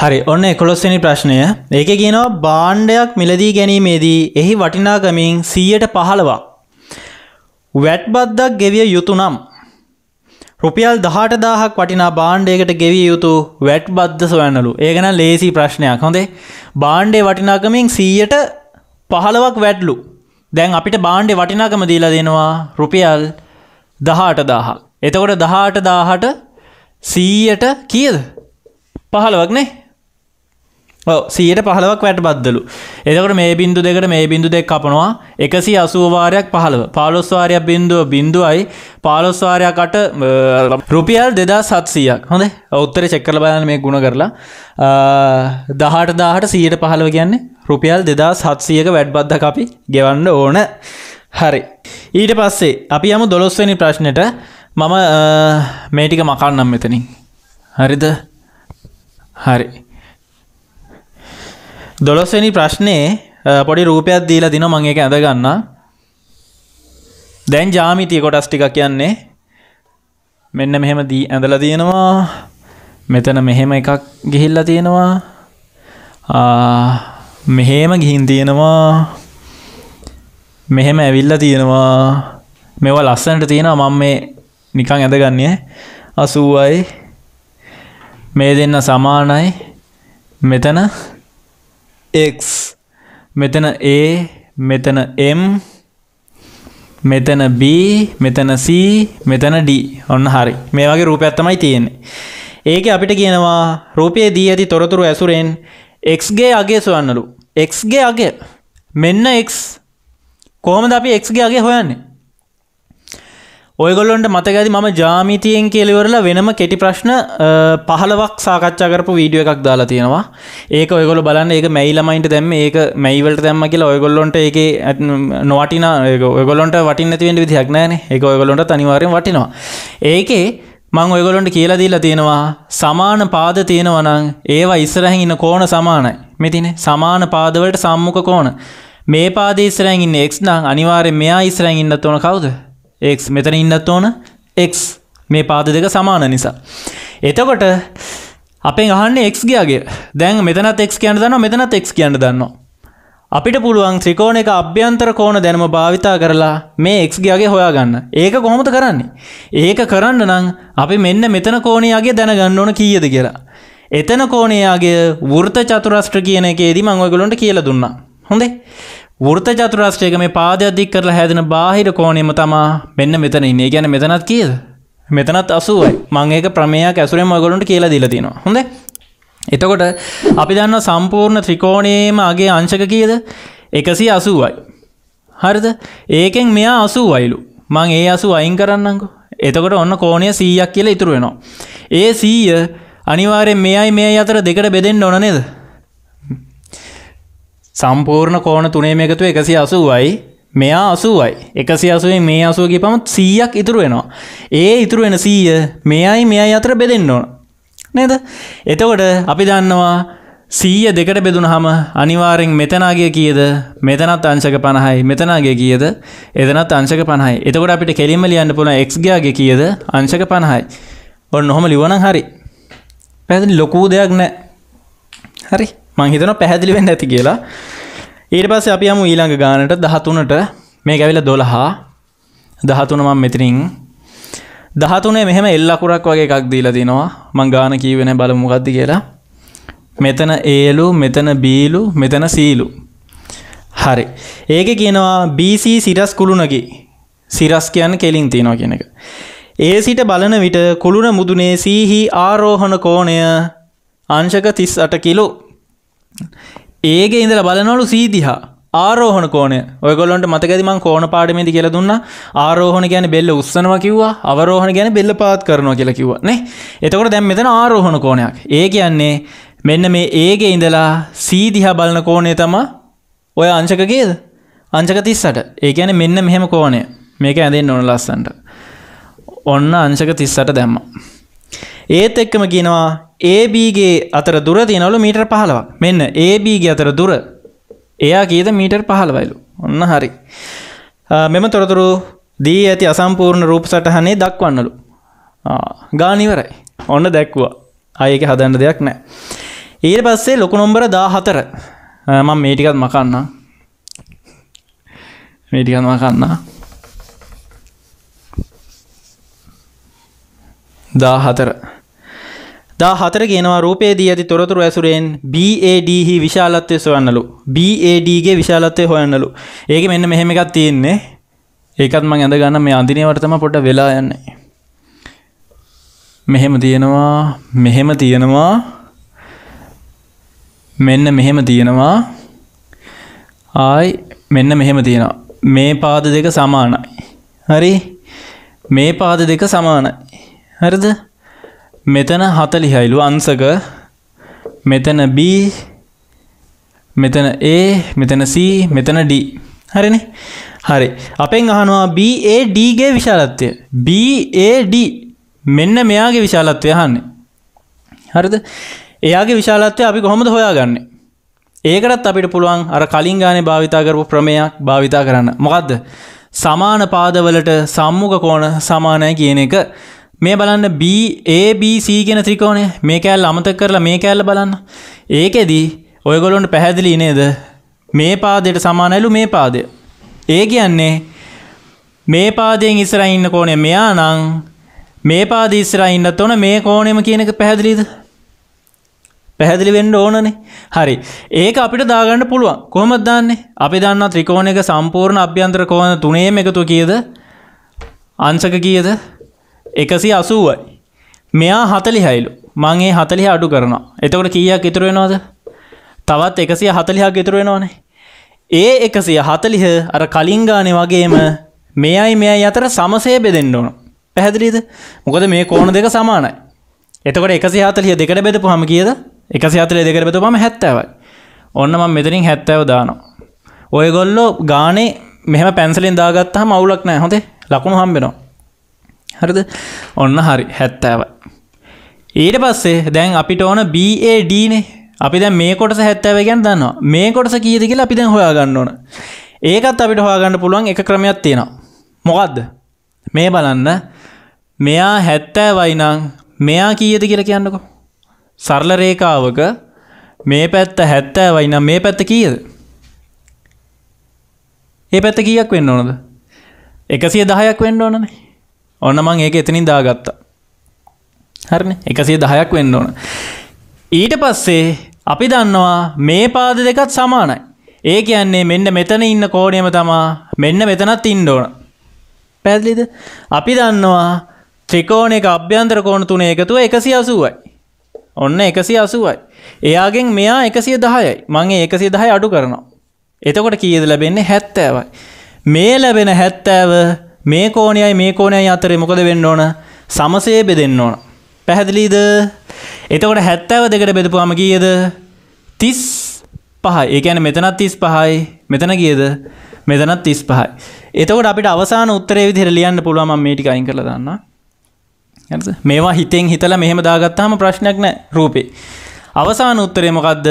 හරි ඔන්න එකොළොස්වනි ප්‍රශ්නය ඒක කියනවා බාණ්ඩයක් මිලදී ගැනීමේදී එහි වටිනාගමින් සීයට පහළවා. වැට්බද්දක් ගෙවිය යුතු නම්. රුපියල් දහට දාහක් වටිනා බාණ්ඩයකට ගෙවිය යුතු වැට් බද්ධ සොයන්නලු ඒගැන ලේසි ප්‍රශ්නයක් හොඳේ බාණ්ඩේ වටිනාකමින් සීයට පහළවක් වැඩ්ලු දැන් අපිට බාණ්ඩේ වටිනාකම දීලා දෙනවා රුපියල් දහට දාහක් එතකොට දහට දාහට සීයට කියද පහළවක්නේ සියයට පහලවක් වැට බද්දලු. එදකට මේ බින්දු දෙකට මේ බින්දු දෙක් කපනවා එකසි අසුවවාරයක් පහළව පාලොස්වාරයක් බින්දුව බින්දුවයි පාලොස්වාරයක්කට රුපියල් දෙදා සත්සීයක් හොඳේ ඔත්තර චෙක්කල බලන මේ ගුණ කරලා දහට දාහට සීයට පහළව කියන්නේ රුපියල් දෙදා සත්සියක වැඩ්බද්ධ අපි ගෙවන්න ඕන හරි. ඊට පස්සේ අපි යම දොළොස්වනි ප්‍රශ්නයට මම මේටික මකන්නම් මෙතනින් හරිද හරි දොළොස්වැනි ප්‍රශ්නයේ පොඩි රූපයක් දීලා දින මං ඒක ඇඳගන්න දැන් ජාමිතිය කොටස් ටික කියන්නේ මෙන්න මෙහෙම දී ඇඳලා තියෙනවා මෙතන මෙහෙම එකක් ගිහිල්ලා තියෙනවා මෙහෙම ගිහින් තියෙනවා මෙහෙම ඇවිල්ලා තියෙනවා මෙවා ලස්සනට තියෙනවා මම මේ නිකං ඇඳගන්නේ අසූුවයි මේ දෙන්න සමානයි මෙතන එක් මෙතන ඒ මෙතන එම් මෙතන B මෙතන C මෙතන D ඔන්න හරි මේ වගේ රූපයක් තමයි තියෙන්නේ. ඒක අපිට කියනවා රූපයේ දී ඇති තොරතුරු ඇසුරෙන් x ගේ අගය සොයන්නලු. x ගේ අගය මෙන්න x කොහොමද අපි x ගේ අගය හොයන්නේ? ඔයගොල්ලොන්ට මතකඇති ම ජාමිතියෙන් කියලිවරලා වෙනම කෙටි ප්‍රශ්න පහලවක් සාකච්ඡා කරපු වීඩිය එකක් දාලා තියෙනවා ඒක ඔයගොල බලන්න ඒක මැයිලමයින්ට දැම් ඒක මැයිවලට දැම්ම කියලා ඔයගොල්ලොන්ට ඒක නොවටින ඔයගොලොන්ට වටින් ඇතිවෙන්ට විදිහක් නෑන ඒක ඔයගොලොන්ට අනිවාරෙන් වටිනවා ඒකේ මං ඔයගොලොන්ට කියලා දීලා තියෙනවා සමාන පාද තියෙනවනං ඒවා ඉස්සරැහි ඉන්න කෝන සමානයි මෙතින සමාන පාදවලට සම්මුඛ කෝන මේ පාද ඉස්සරැහින් ඉන්න එක්ස් නම් අනිවාර්යෙන් මෙයා ඉස්සරැහින් ඉන්නත් ඕන කවුද එක් මෙතන ඉන්නත් ඕන එක් මේ පාද දෙක සමාන නිසා. එතකොට අපේ අහන්න එක්ගේගේ දැන් මෙතනත් එක් කියන්න දන්න මෙතනත් එක් කියන්න දන්නවා. අපිට පුළුවන් ත්‍රිකෝණ එක අභ්‍යන්තර කෝණ දැනම භාවිතා කරලා මේ එක්ගේගේ හොයාගන්න ඒක කොහොමද කරන්නේ. ඒක කරන්න නම් අපි මෙන්න මෙතන කෝණයාගේ දැනගන්න ඕන කීයද කියලා. එතන කෝණයාගේ වෘත චතුරස්ට්‍ර කියන එකේදී මං ඔයගලොන්ට කියලා දුන්නා. හොඳේ වෘත චතුරාශ්‍රයක මේ පාදයක්දික් කරලා හැදෙන බාහිර කෝණයම තමා මෙන්න මෙතන ඉන්නේ ගැන මෙතනත් කියද. මෙතනත් අසුවයි මං ඒක ප්‍රමේයක් ඇසුරෙන් මගලන්ට කියලා දීලතිනවා හොඳ එතකොට අපි දන්න සම්පූර්ණ ත්‍රිකෝණයේම අගේ අංශක කියද එකසි අසුවයි. හරිද ඒකෙන් මෙයා අසූ වයිලු මං ඒ අසු අයින් කරන්නකු එතකොට ඔන්න කෝණය සීයක් කියලා ඉතුරුවෙනවා. ඒ සීය අනිවාරෙන් මෙයයි මේ අතර දෙකට බෙදෙන් ඕන නේද සම්පූර්ණ කෝන තුනේ එකතු එකසි අසුවයි මෙයා අසුවයි එකසි අසුවේ මේ අසුවගේ පමත් සීයක් ඉතුරු වෙනවා. ඒ ඉතුරු වෙන සීය මෙයයි මෙයයි අතර බෙදෙන්න්න ඕන. නේද එතකොට අපි දන්නවා සීය දෙකට බෙදුන හම අනිවාරෙන් මෙතනාගේ කියද මෙතනත් අංශක පණහයි මෙතනාගේ කියද එදනත් අංශක පණහයි එතකොට අපිට කෙලිම ලියන්න පුළ එක්ගේ කියද අංශක පණහයි ඔන්න නොහොම ලිවන හරි පැ ලොකූ දෙයක් නෑ හරි මංහිතන පැහැදිලිවෙන්න ඇති කියලා ඊට පස්ස අපි යමු ඊළඟ ගානට දහතුනට මේ ගැවිල දොළහා දහතුනමම් මෙතිරින් දහතුනේ මෙහම එල්ලකුරක් වගේ එකක් දීලා දිනවා මං ගාන කීවෙන බලමුගක්ද කියලා මෙතන ඒලු මෙතන බීලු මෙතන සීලු හරි ඒක කියනවා BC සිරස් කුළුණකි සිරස් කියන්න කෙලින් තියෙනවා කියන එක ඒ සිට බලන විට කුළුණ මුදුනේ සීහි ආරෝහණ කෝණය අංශක තිස් අට කිලෝ ඒක ඉඳල බලනොලු සීතිහා ආරෝහණ කෝනය ඔයගොලොන්ට මතකදිමං කෝන පාඩමේති කියල දුන්න ආරෝහණ ගැන බෙල්ල උත්සනවා කිව්වා අවරෝහණ ගැන බෙල්ල පාත් කරනවා කියලා කිව්වනේ එතකොට දැම් මෙතන ආරෝහණ කෝනයක් ඒ කියන්නේ මෙන්න මේ ඒගේ ඉඳලා සීදිහා බලන කෝනය තම ඔය අංශකගේද අංශක තිස්සට ඒ ගැන මෙන්න මෙහෙම කෝනය මේක ඇඳෙන් නොන ලස්සන්ට ඔන්න අංශක තිස්සට දැම්ම ඒත් එක්කම කියනවා ඒBගේ අතර දුර තියනවලු මීටර් පහලවක් මෙන්න ඒBගේ අතර දුර එයා කියද මීටර් පහලවයිලු ඔන්න හරි මෙම තොරතුරු දී ඇති අසම්පූර්ණ රූප සටහනේ දක්වන්නලු ගානිවරයි ඔන්න දැක්වා අයක හදන්න දෙයක් නෑ ඊට පස්සේ ලොකු නොම්බර දා හතර මං මේටිකත් මකන්න මේටිකත් මකන්න දා හතර දා හතර ගෙනවා රූපයේදී ඇති තොරතුරු ඇසුරෙන් BADහි විශාලත්වය සොයන්නලු BADගේ විශාලත්වය හොයන්නලු ඒක මෙන්න මෙහෙම එකක් තියෙන්නේ ඒකත් මං ඇඳ ගන්න මේ අඳිනවටතම පොට වෙලා යන්නේ මෙහෙම තියෙනවා මෙහෙම තියෙනවා මෙන්න මෙහෙම තියෙනවා ආයි මෙන්න මෙහෙම තියෙනවා මේ පාද දෙක සමානයි හරි මේ පාද දෙක සමානයි හරිද මෙතන හතලිහයිලු අන්සක මෙතන B මෙතන A මෙතන C මෙතන D හරින හරි අපෙන් අහනවා BAD ගේ විශාලත්වය BAD මෙන්න මෙයාගේ විශාලත්වය හන්නේ හරිද එයාගේ විශාලත්වය අපි කොහොමද හොයාගන්න ඒකටත් අපිට පුළුවන් අර කලින් ගානේ භාවිතා කරපු ක්‍රමයක් භාවිතා කරන්න මොකක්ද සමාන පාදවලට සම්මුඛ කෝණ සමානයි කියන එක මේ බලන්න BABC ගෙන ත්‍රිකෝණය මේ කෑල් අමතක කරලා මේ කෑල්ල බලන්න. ඒකෙදී ඔයගොල්ලොන්ට පැහැදිලි නේද මේ පාදයට සමානයිලු මේ පාදය. ඒ කියන්නේ මේ පාදයෙන් ඉස්සරහ ඉන්න කෝණය මෙයා නම් මේ පාදයේ ඉස්සරහ ඉන්නත් ඕන මේ කෝණයම කියන එක පැහැදිලිද? පැහැදිලි වෙන්න ඕනනේ. හරි. ඒක අපිට දාගන්න පුළුවන්. කොහොමද දාන්නේ? අපි දන්නා ත්‍රිකෝණයක සම්පූර්ණ අභ්‍යන්තර කෝණ තුනේම එකතුව කීයද? අංශක කීයද? එකසි අසුවයි. මෙයා හතලි හැයිලු මංගේ හතලි අඩු කරනවා. එතකොට කියක් ඉතුරුවෙනවාද. තවත් එකසිය හතලිහා ඉතුරුවෙනවානේ. ඒ එකසිය හතලිහ අර කලින්ගානෙ වගේම මෙයයි මෙයයි අතර සමසේ බෙදෙන්න්න ඕන. පැහැදිලිද මොකද මේ කෝණ දෙක සමානයි. එතකට එකසි හතලිය දෙකට බෙදපු හම කියද එකසි හතලිය දෙකට බෙතු ම හැත්තවයි. ඔන්න ම මෙතරින් හැත්තව දානවා. ඔයගොල්ලෝ ගානේ මෙහම පැන්සලින් දාගත්තා මවුලක් නෑ හොඳේ ලකුණු හම්බෙනවා. හරිද ඔන්න හරි හැත්තෑව ඊට පස්සේ දැන් අපිට ඕන BADනේ අපි දැ මේ කොටස හැත්තෑව ගැන් දන්නවා මේ කොටස කියදකිල අපි දැන් හොයාගන්න ඕන ඒකත් අපිට හොයාගන්න පුළුවන් එක ක්‍රමයක් තියෙනවා මොකක්ද මේ බලන්න මෙයා හැත්තෑවයිනං මෙයා කියද කියලා කියන්නකො සරල රේකාවක මේ පැත්ත හැත්තෑවයිනම් මේ පැත්ත කියද ඒ පැත්ත කියක් වෙන්න ඕනද එකසිය දහයක් වෙන්න ඕනනේ ඔන්න මං ඒක එතනින් දාගත්තා හරණ එකසේ දහයක් වෙන්න ඕන ඊට පස්සේ අපි දන්නවා මේ පාද දෙකත් සමානයි ඒ කියන්නේ මෙන්න මෙතන ඉන්න කෝඩයම තමා මෙන්න මෙතනත් ඉන්න ඕන පැදිලිද අපි දන්නවා ත්‍රිකෝණ එක අභ්‍යන්තර කෝණ තුන එකතුව එකසි අසුවයි ඔන්න එකසි අසුවයි එයාගෙන් මෙයා එකසිය දහයයි මගේ එකසි දහය අඩු කරනවා එතකොට කියද ලැබෙන්නේ හැත්තෑවයි මේ ලැබෙන හැත්තෑව මේ කෝණයයි මේ කෝණයයි අතරේ මොකද වෙන්න ඕන? සමසේ බෙදෙන්න ඕන. පැහැදිලිද? එතකොට 72කට බෙදපුවාම කීයද? 35. ඒ කියන්නේ මෙතනත් 35යි. මෙතන කීයද? මෙතනත් 35යි. එතකොට අපිට අවසාන උත්තරේ විදිහට ලියන්න පුළුවන් මම මේ ටික අයින් කරලා දාන්නම්. හරිද? මේවා හිතෙන් හිතලා මෙහෙම දාගත්තාම ප්‍රශ්නයක් නැහැ රූපේ. අවසාන උත්තරේ මොකද්ද?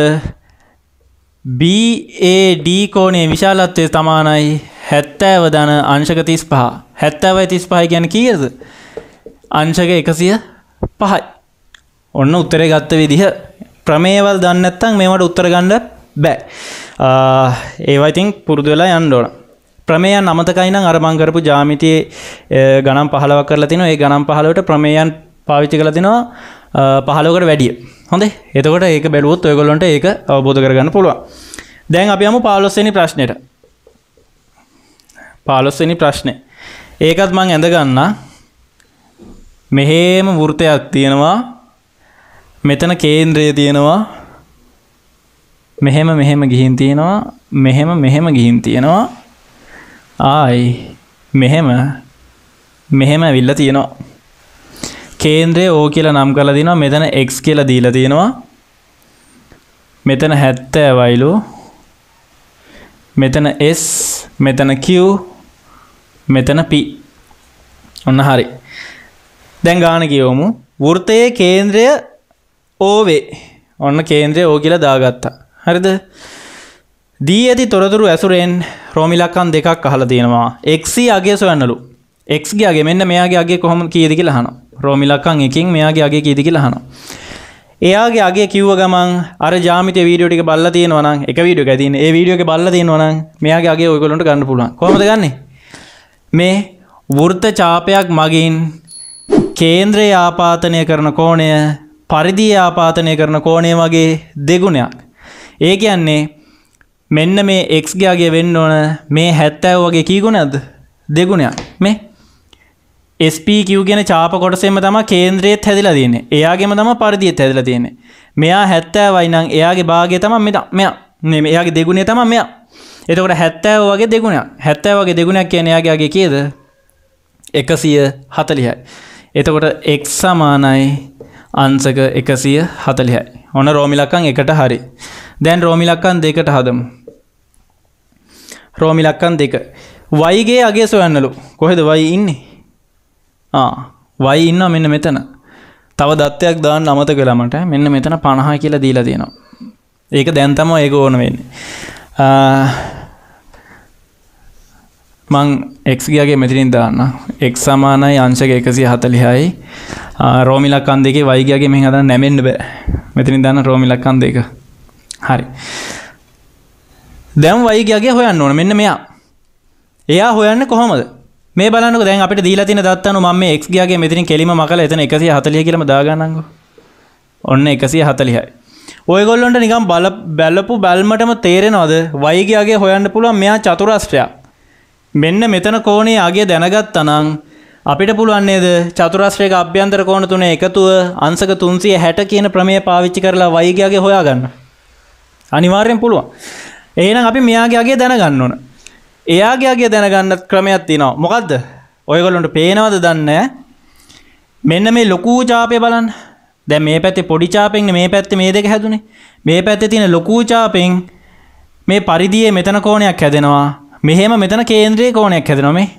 BAD කෝණයේ විශාලත්වය සමානයි 72 හැත්තෑව දන අංශක තිස් පහ හැත්තෑවයි තිස් පහයි ගැන කියද අංශක එකසිය පහයි ඔන්න උත්තරේ ගත්ත විදිහ ප්‍රමේවල් දන්නත්තං මේමට උත්තරගණ්ඩ බෑ ඒවයිතින් පුරුදු වෙලා යන්න ඕන ප්‍රමේයන් අමතකයින අරමංකරපු ජාමිතිය ගනම් පහලව කරලා තින ඒ ගනම් පහලවට ප්‍රමේයන් පාවිච්චි කළ තිනවා පහලෝකට වැඩිය හොඳේ එතකොට ඒක බැලුවොත් ඔයගොලොන්ට ඒක අවබෝධ කරගන්න පුළුවන් දැන් අපිම පාලොස්සනි ප්‍රශ්නයට පාලොස්වෙනි ප්‍රශ්නය ඒකත් මං ඇඳගන්න මෙහේම වෘතයක් තියෙනවා මෙතන කේන්ද්‍රය තියෙනවා මෙහෙම මෙහෙම ගිහින් තියෙනවා මෙහෙම මෙහෙම ගිහින් තියෙනවා ආයි මෙහෙම මෙහෙම ඇවිල්ල තියෙනවා කේන්ද්‍රය ඕ කියලා නම් කල දිනවා මෙතන එක් කියලා දීල තියෙනවා මෙතන හැත්ත ඇවයිලු මෙතන S මෙතන කිව් මෙතන පි ඔන්න හරි දැන් ගාන කියවමු වෘතයේ කේන්ද්‍රය ඕවේ ඔන්න කේන්ද්‍රය ඕ කියලා දාගත්තා හරිද දී ඇති තොරතුරු ඇසුරෙන් රෝමිලක්කන් දෙකක් අහලා තියෙනවා එක්සී අගේ සොයන්නලු එක්ගේ අගේ මෙන්න මෙයාගේ අගේ කොහොම කියදි කියලා හනවා රෝමිලක්කන් එකින් මෙයාගේ අගේ කියදි කියලා හනවා එයාගේ අගේ කිව්ව ගමන් අර ජාමිත වීඩියෝ ටික බලලා තියෙනවා නම් එක වීඩියෝ එකක් තියෙන ඒ වීඩියෝ එක බලලා තියෙනවා නම් මෙයාගේ අගේ ඔයගොල්ලන්ට ගන්න පුළුවන් කොහොමද ගන්නේ මේ වෘත චාපයක් මගින් කේන්ද්‍රය ආපාතනය කරන කෝණය පරිදි ආපාතනය කරන කෝණය වගේ දෙගුණයක්. ඒ කියන්නේ මෙන්න මේ එක්ස්ගයාගේ වෙන්න ඕන මේ හැත්තැව වගේ කීගුණද දෙගුණයක් මේ ස්පQ ගෙන චාප කොටසෙම තම කේන්ද්‍රයේත් හැදිලා තියෙන්නේ. එයාගෙම තම පරිදියත් හැදිලා තියෙන්නේ. මෙයා 70 වයිනම් එයාගේ භාගය තමයි මෙයා. මෙයා. මේ එයාගේ දෙගුණය තමයි මෙයා. එතකොට හැත්තෑ වගේ දෙගුණක් හැත්තෑ වගේ දෙගුණක් කියනයාගේගේ කියද එකසිය හතලිහයි. එතකොට එක් සමානයි අන්සක එකසිය හතලිහයි. ඔන්න රෝමිලක්කං එකට හරි. දැන් රෝමිලක්කන් දෙකට හදම. රෝමිලක්කන් දෙක. වයිගේ අගේ සොයන්නලු කොහෙද වයි ඉන්නේ වයි ඉන්න මෙන්න මෙතන තව දත්වයක් දාන්න අමත කළමට මෙන්න මෙතන පණහා කියලා දීලා තියෙනවා ඒක දැන්තම ඒක ඕන වෙන්නේ මං එක්ගේ මෙතිරින් දාන්න එක් සමානයි අංශක එකසිය හතලිහයි රෝමිලක්කන් දෙකේ වයිගගේ මෙ හද නැමෙන්ඩ බෑ මෙතිරින් දාන්න රෝමිලක්කන් දෙක හරි දැම් වයිගගේ හොයන්න ඕන මෙන්න මෙයා එයා හොයන්න කොහොමද මේ බලන්නක දැන් අපට දීලා තියෙන දත්තනු මම මේ x ගියාගේ මෙතනින් කෙලිම මකලා එතන 140 කියලාම දාගන්නම්කො. ඔන්න 140යි. ඔයගොල්ලොන්ට නිකම් බල බැලපු බැල්මටම තේරෙනවද වයිගයාගේ හොයන්න පුළුවන් මෙයා චතුරස්ත්‍රයක්. මෙන්න මෙතන කෝණේ අගේ දැනගත් තනං අපිට පුළුවන්න්නේද චතුරස්ත්‍රයක අභ්‍යන්තර කෝණ තුනේ එකතුව අන්සක තුන්සිය හැට කියන ප්‍රමේ පාවිච්චි කරලා වයිගයාගේ හොයාගන්න. අනිවාර්යෙන් පුළුවන්. ඒනම් අපි මෙයාගේගේ දැනගන්න ඕන. එයාගේගේ දැනගන්න ක්‍රමයක් තිනවා මොකක්ද ඔයගොලොන්ට පේනවද දන්න මෙන්න මේ ලොකූ චාපය බලන්න දැ මේ පැත්තේ පොඩිචාපෙන් මේ පැත්තේ මේ දෙක හැදුනේ මේ පැත්තේ තියෙන ලොකූචාපෙන් මේ පරිදියේ මෙතන කෝණයක් හැදෙනවා මෙහෙම මෙතන කේන්ද්‍රයේ කෝණයක් හැදෙනවා මේ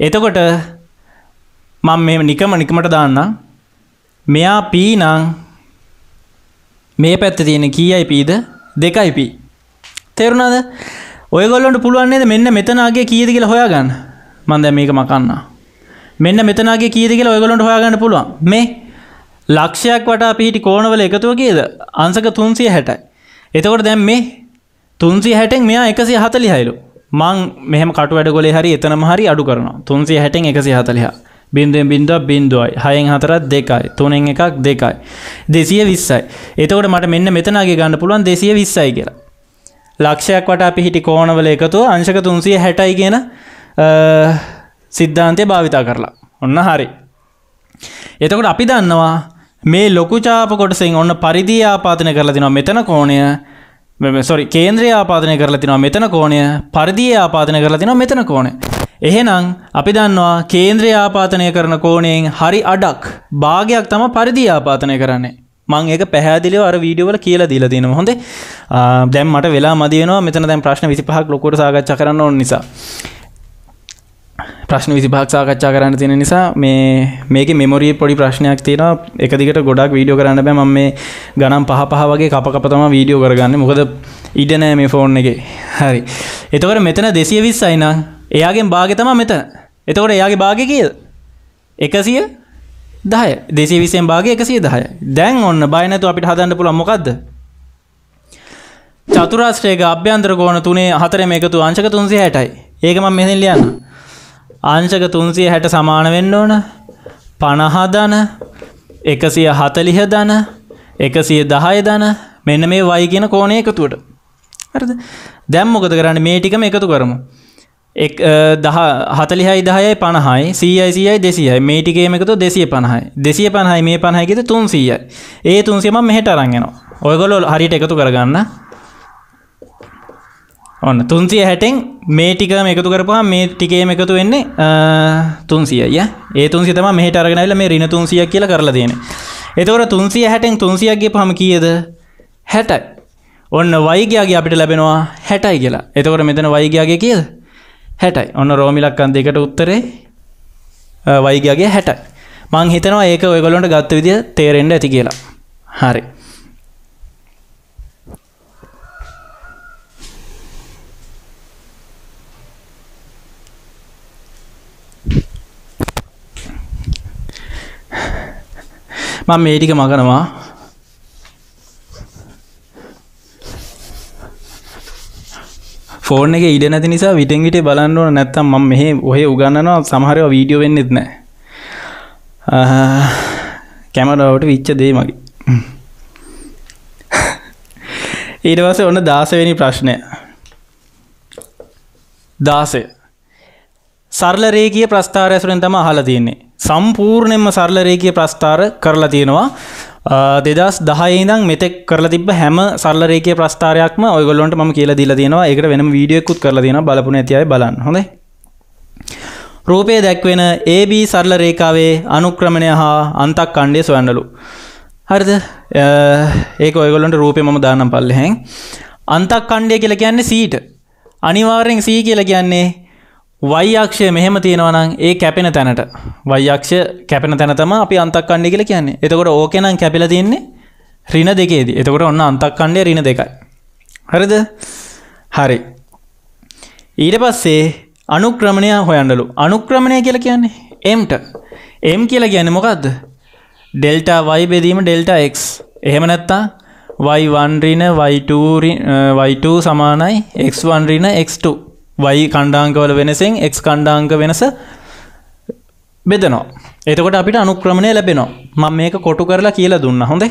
එතකොට මම මෙහෙම නිකම නිකමට දාන්න මෙයා p නම් මේ පැත්තේ තියෙන කීයයි pද 2යි p තේරුණාද ඔයගොල්ලන්ට පුළුවන් නේද මෙන්න මෙතන අගේ කීයද කියලා හොයාගන්න මම දැන් මේක මකන්නා මෙන්න මෙතන අගේ කීයද කියලා ඔයගොල්ලන්ට හොයාගන්න පුළුවන් මේ ලක්ෂයක් වටා පිහිටි කෝණවල එකතුව කියද අංසක තුන්සිය හැටයි. එතකොට දැම් මේ තුන්සිය හැටෙන් මෙයා එකසි හතලි හයිලු මං මෙහම කට වැඩ ගොලේ හරි එතනම හරි අඩු කරනවා තුන්සිය හැටෙන් එකසි හතලිහා බින්දුවෙන් බින්දුව බින්දුවයි හයෙන් හතරත් දෙකයි තුනෙන් එකක් දෙකයි දෙසිය විස්සයි එතකොට මට මෙන්න මෙතනගේ ගන්න පුළුවන් දෙසිය විස්සයි කියලා ලක්ෂයක් වටා පිහිටි කෝණවල එකතුව අංශක තුන්සිය හැටයි කියෙන සිද්ධාන්තය භාවිතා කරලා ඔන්න හරි එතකොට අපි දන්නවා මේ ලොකුචාප කොටසින් ඔන්න පරිදි ආපාතනය කරලා තිනවා මෙතන කෝණය සොරි කේන්ද්‍ර ආපාතනය කරලා තිනවා මෙතන කෝණය පරිදි ආපාතනය කරලා තිනවා මෙතන කෝණය. එහෙනම් අපි දන්නවා කේන්ද්‍ර ආපාතනය කරන කෝණයෙන් හරි අඩක් භාගයක් තම පරිදි ආපාතනය කරන්නේ. මං ඒක පැහැදිලිව අර වීඩියෝවල කියලා දීලා දෙනවා. හොඳේ. දැන් මට වෙලා මදි වෙනවා. මෙතන දැන් ප්‍රශ්න 25ක් ලොකුවට සාකච්ඡා කරන්න ඕන නිසා. ප්‍රශ්න විසිභාක් සාකච්ඡා කරන්න තියෙන නිසා මේ මේක මෙමොරිය පොඩි ප්‍රශ්නයක් තියෙන එකදිකට ගොඩක් වීඩියෝ කරන්න බෑ මම මේ ගනම් පහ පහ වගේ කපකපතම වීඩියෝ කරගන්න මොකද ඉඩනෑ මේ ෆෝන් එක හරි එතකට මෙතන දෙසිය විස් අයින එයාගෙන් භාගතම මෙතන එතකොට එයාගේ භාග කිය එකසිය දහය දෙසේ විසෙන් භාග එකසිය දහය දැන් ඔන්න බයනතු අපිට හදන්න පුළ මොකක්ද චතුරාශ්‍රයක අභ්‍යන්ත්‍ර ගෝන තුනේ හතර මේකතු අංශක තුන්සේ හැටයි ඒකම මෙහෙල්ලියන්න අංශක තුන්සිය හැට සමාන වෙන්න ඕන පණහදන එකසිය හතලිහ දන එකසිය දහය දන මෙන්න මේ වයි කියන කෝනය එකතුවට හරද දැම්මොකද කරන්න මේ ටිකම එකතු කරමු එක් දහ හතලිහයි දහයයි පණහයි සීයි සීයි දෙසියයි මේ ටිකේම එකතු දෙසිය පණහයි දෙසිය පණහයි මේ පණහයි ගෙත තුන් සීයයි ඒ තුන්සියම මෙහෙට අරන්ගෙනවා ඔයගොල්ලෝ හරියට එකතු කරගන්න ඔන්න තුන්සිය හැටෙන් මේ ටික එකතු කරපා මේ ටිකේ එකතු වෙන්නේ තුන්සියය ඒ තුන්සි තම මෙහට අරගෙනයිල මේ රින තුන්සිය කියල කරලා තියෙන එතවට තුන්සිය හැටෙන් තුන්සියගේ පහම කියද හැටයි ඔන්න වයිගයාගේ අපිට ලැබෙනවා හැටයි කියලා එතකොට මෙතන වයිගයාගේ කියද හැටයි ඔන්න රෝමිලක්කන් දෙකට උත්තරේ වයිගයාගේ හැටයි මං හිතනවා ඒක ඔයගොලොන්ට ගත්ත විදිිය තේරෙන්ට ඇති කියලා හරි මම මේ ටික මගනවා ෆෝර්න එක ඉඩ නැති නිසා විටෙන් විට බලන්න ඕන නැත්තම් මම මෙහෙ ඔහේ උගන්නනවා සමහරව වීඩියෝ වෙන්නෙත් නැහැ කැමරාවට විච්ච දේ මගේ ඊට පස්සේ ඔන්න 16 වෙනි ප්‍රශ්නය 16 සරල රේඛීය ප්‍රස්ථාරය ඇසුරෙන් තමයි අහලා තියෙන්නේ සම්පූර්ණයෙන්ම සරලරේකය ප්‍රස්ථාර කරලා තියෙනවා දෙදස් දහයිදම් මෙතෙක් කරල තිබ හැම සල්ලරේක ප්‍රස්ථාරයක්ම ඔයගොල්ලොන්ට ම කියලා දිල දෙනවා එකට වෙනම වීඩියකුත් කරලා දෙන බලපුන ඇතියි බලන්න හොඳ රූපය දැක්වෙන AB සරල රේකාවේ අනුක්‍රමණය හා අන්තක් කණ්ඩේ සොයන්නලු හරිද ඒක ඔයගොලොන්ට රූපය මම දානම් පල්ලෙහැන් අන්තක් කණ්ඩය කියලා කියන්නේ සීට අනිවාරෙන් සී කියලා කියන්නේ වයියක්ෂය මෙහෙම තියෙනවනම් ඒ කැපෙන තැනට වයියක්ෂය කැපෙන තැනතම අපි අන්තක් කණ්ඩි කියල කියන්නේ එතකොට ඕකනම් කැපිල තින්නේ රින දෙකේදී එතකොට ඔන්න අන්තක් කණ්ඩේ රින දෙකයි. හරිද හරි. ඊට පස්සේ අනුක්‍රමණය හොයන්ඩලු අනුක්‍රමණය කියල කියන්නේ එම්ට එම් කියල ගැන මොකක්ද ඩෙල්ටා වයි බෙදීම ඩෙල්ටා එක් එහෙම නැත්තා වයිවන්රින වයිටූ සමානයි එක්වන්රින එක්ටූ වයි කණ්ඩාංකවල වෙනසෙන් එක් කණ්ඩාංක වෙනස බෙදනවා. එතකොට අපිට අනුක්‍රමණය ලැබෙනවා. මම මේක කොටු කරලා කියලා දුන්න හොඳේ.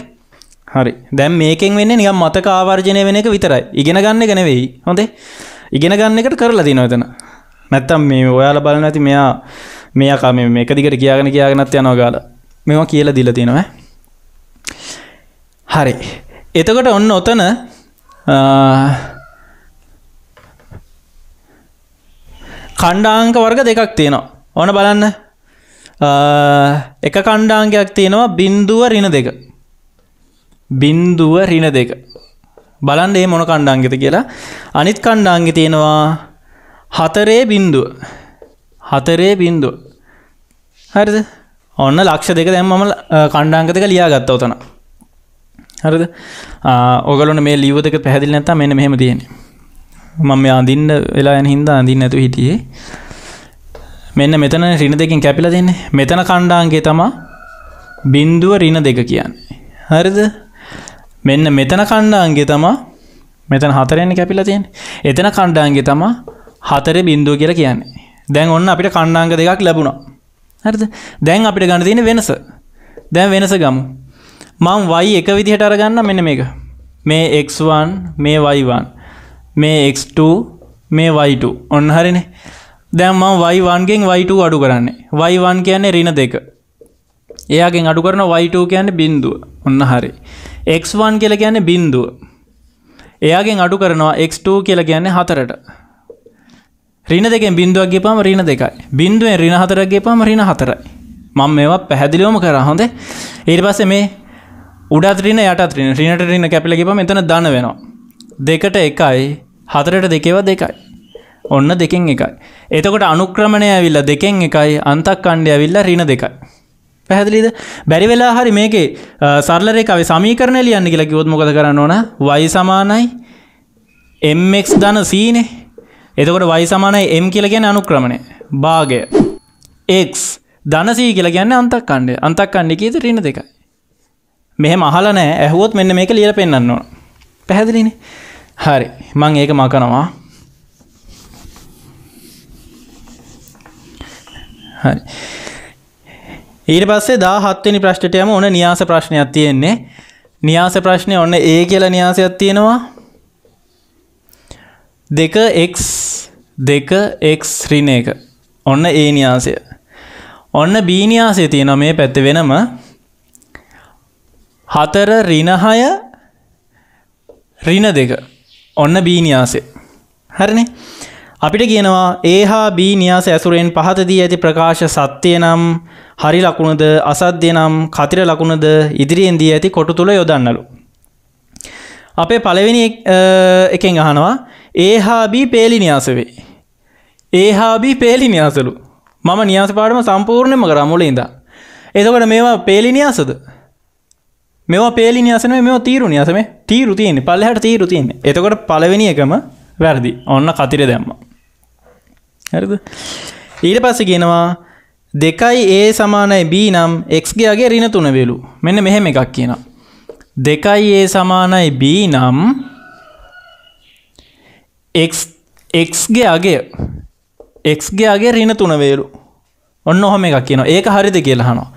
හරි. දැන් මේකෙන් වෙන්නේ නිකන් මතක ආවර්ජනය වෙන එක විතරයි. ඉගෙන ගන්න එක නෙවෙයි. හොඳේ. ඉගෙන ගන්න එකට කරලා දිනවා එතන. නැත්තම් මේ ඔයාලා බලන ඇති මෙයා මෙයා මේ මේක දිගට කියාගෙන කියාගෙනත් යනවා ගාලා. මේවා කියලා දීලා තියෙනවා හරි. එතකොට ඔන්න ඔතන කණ්ඩාංක වර්ග දෙකක් තියෙනවා ඕන බලන්න එක කණ්ඩාංගයක් තියෙනවා බින්දුව රින දෙක බින්දුව රින දෙක බලන්න ඒ මොන කණ්ඩාංගෙත කියලා අනිත් කණ්ඩාංගෙ තියෙනවා හතරේ බින්දුව හතරේ බින්දුව හරිද ඔන්න ලක්ෂ දෙක දැම් මම කණ්ඩාංග දෙක ලියා ගත්ත ඔතන හරිද ඕගලොන මේ ලිවදක පැදිල් නැත මෙන්න මෙහෙම තියෙන්නේ මම අඳින්න වෙලා යන හින්දා අඳින්න ඇතු හිටියේ මෙන්න මෙතන රින දෙකින් කැපිල දෙන්නේ මෙතන කණ්ඩාන්ගේ තමා බින්දුව රින දෙක කියන්නේ හරිද මෙන්න මෙතන කණ්ඩාන්ගේ තමා මෙතන හතරයන්නේ කැපිලා තියෙන එතන කණ්ඩාන්ගේ තමා හතරේ බින්දුව කියලා කියන්නේ දැන් ඔන්න අපිට කණ්ඩාංග දෙකක් ලැබුණා හරිද දැන් අපිට ගන්න තියෙන වෙනස දැන් වෙනස ගමු මං වයි එක විදිහට අරගන්න මෙන්න මේක මේ x1 මේ y1 මේ x2 මේ y2 ඔන්න හරිනේ දැන් මම y1ගෙන් y2 අඩු කරන්නේ y1 කියන්නේ ඍණ දෙක එයාගෙන් අඩු කරන y2 කියන්නේ බිංදුව ඔන්න හරි x1 කියලා කියන්නේ බිංදුව එයාගෙන් අඩු කරනවා x2 කියලා කියන්නේ හතරට ඍණ දෙකෙන් බිංදුවක් ගියපම ඍණ දෙකයි බිංදුවෙන් ඍණ හතරක් ගියපම ඍණ හතරයි මම මේවා පැහැදිලිවම කරා හොඳේ ඊට පස්සේ මේ උඩත් ඍණ යටත් ඍණ ඍණට ඍණ කැපිලා ගියපම එතන ධන වෙනවා දෙකට එකයි හතරට දෙකේව දෙකයි. ඔන්න දෙකෙන් එකයි. එතකොට අනුක්‍රමණය ඇවිල්ල දෙකෙන් එකයි අන්තක් කණ්ඩය ඇවිල්ල රින දෙකයි. පැහැදිලිද බැරි වෙලා හරි මේකේ සරලරේකාවේ සමීකරණ ලියන්න කියලා කිවොත් මොකද කරන්න ඕන වයි සමානයි එම්ක් දන සීනේ එතකොට වයි සමානයි එම් කියලගෙන අනුක්‍රමණය භාගය එක් දනසී කියලා ගැන්න අන්තක් කණ්ඩේ අන්තක් කණ්ඩි කියීත රින දෙකයි මෙහෙ මහල නෑ ඇහුවොත් මෙන්න මේක ලියල පෙන්න්න ඕන පැහැදිලිනේ හරි මං ඒක මකනවා හරි ඊට පස්සේ දා හත්වනි ප්‍රශ්ටයම ඕන නියාස ප්‍රශ්නයක් තියෙන්නේ නියාස ප්‍රශ්නය ඔන්න ඒ කියල නියාසයක් තියෙනවා දෙක එක් දෙක එක් ශ්‍රීන එක ඔන්න ඒ නියාසය ඔන්න බීනියාසය තියෙනවා මේ පැත්ත වෙනම හතර රිනහය රින දෙක ඔන්න බීනියාසේ. හරිනේ අපිට කියනවා ඒ හා බී නියාස ඇසුරෙන් පහතදී ඇති ප්‍රකාශ සත්‍යය නම් හරි ලකුණද අසද්‍ය නම් කතිර ලකුණද ඉදිරියෙන් දී ඇති කොටු තුළ යොදන්නලු. අපේ පළවෙනි එකෙන් අහනවා ඒ හාබී පේලි නියාස වේ. ඒ හාබී පේලි නියාසලු මම නියාස පාඩම සම්පූර්ණයම කරමුල ඉඳ. එතකට මේවා පේලි නියාසද මෙවා පේලි නිසන මෙ තීරු නිසම තීරු තියෙන පල්ලහට තීරු තියෙන එතකොට පලවෙනි එකම වැරදි ඔන්න කතිර දැම්ම හරිද ඊට පස්ස කියනවා දෙකයි ඒ සමානයි B නම් එක්ගේ රින තුන වෙලු මෙන්න මෙහෙම එකක් කියන දෙකයි ඒ සමානයි B නම් එක්ගේ අගේ එක්ගේ අගේ රින තුන වේලු ඔන්න ඔහොම එකක් කියන ඒක හරිද කියලහනවා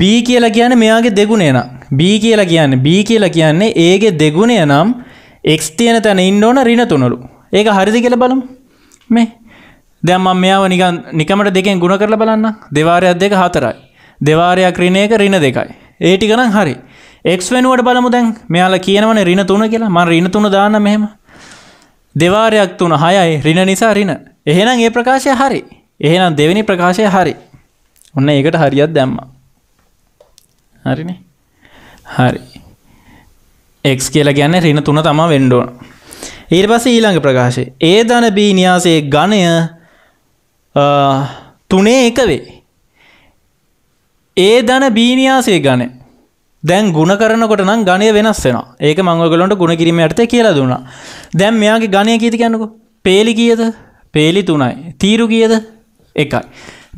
B කියලා කියන මෙයාගේ දෙගුණේ නම් B කියලා කියන්නේ B කියලා කියන්නේ ඒගේ දෙගුණය නම් x තියෙන තැන ඉන්න ඕන ඍණ තුනලු. ඒක හරිද කියලා බලමු. මේ දැන් මම මෙයාව නිකන් නිකමට දෙකෙන් ಗುಣ කරලා බලන්න. දෙවාරයක් දෙක හතරයි. දෙවාරයක් ඍණ එක ඍණ දෙකයි. ඒ ටික නම් හරි. x වෙනුවට බලමු දැන්. මෙයාලා කියනවනේ ඍණ 3 කියලා. මම ඍණ 3 දාන්න මෙහෙම. දෙවාරයක් 3 6යි. ඍණ නිසා ඍණ. එහෙනම් ඒ ප්‍රකාශය හරි. එහෙනම් දෙවෙනි ප්‍රකාශය හරි. ඔන්න ඒකට හරියක් දැම්මා. හරිනේ හරි එක් කියලා ගැන රින තුන තමා වෙන්ඩෝන ඊට පස ඊළඟ ප්‍රකාශය ඒ ධන බී නියාසේ ගණය තුනේ එකවේ ඒ ධන බීනියාසේ ගණය දැන් ගුණ කරනකොට නම් ගණය වෙනස් වෙන ඒක මංගලොට ගුණ කිරීම ඇත කියලා දුනා දැන් මෙයාගේ ගණය කීති කැන්නකු පේලි කියද පේලි තුනයි තීරු කියද එකයි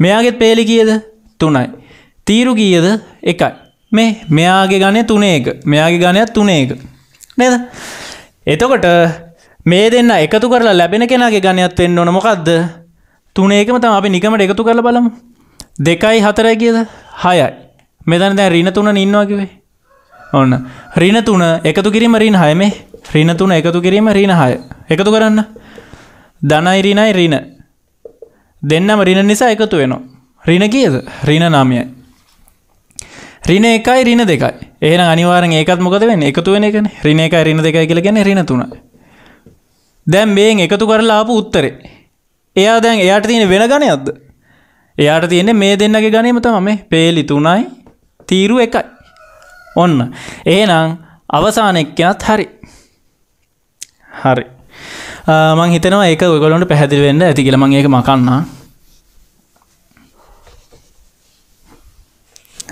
මෙයාගේ පේලි කියද තුනයි තීරු කියද එකයි මේ මෙයාගේ ගණය තුනේ එක මෙයාගේ ගණයක් තුනේ එක නේද එතකොට මේ දෙන්න එකතු කරලා ලැබෙන කෙනගේ ගණයත් වෙන්න ඕන මොකක්ද තුනේකම තම අපි නිකමට එකතු කරලා බලමු දෙකයි හතරයි කියද හයයි මෙතන දැන් ඍණ තුන ඉන්නවා කිව්වේ ඔන්න ඍණ තුන එකතු කිරීම ඍණ හය මේ ඍණ තුන එකතු කිරීම ඍණ හය එකතු කරන්න ධනයි ඍණයි ඍණ දෙන්නම ඍණ නිසා එකතු වෙනවා ඍණ කීයද ඍණ 9යි රින එකයි රින දෙකයි ඒන අනිවාරෙන් ඒකත් මොකද වෙන එකතු වෙන එකන රින එක රින දෙකයි කියල ගැන රින තුුණ දැම් බේෙන් එකතු කරලා ආපු උත්තරේ එයා දැන් එයාට තියෙන වෙන ගණයක්ද එයාට තියෙන මේ දෙන්නගේ ගනීම තමම පේලි තුනයි තීරු එකයි ඔන්න ඒනම් අවසානෙක්කෙනත් හරි හරි මං හිතනවා ඒක ඔගොලොන්ට පැහැදිලිවෙන්න ඇති කියලමං ඒක මකන්නා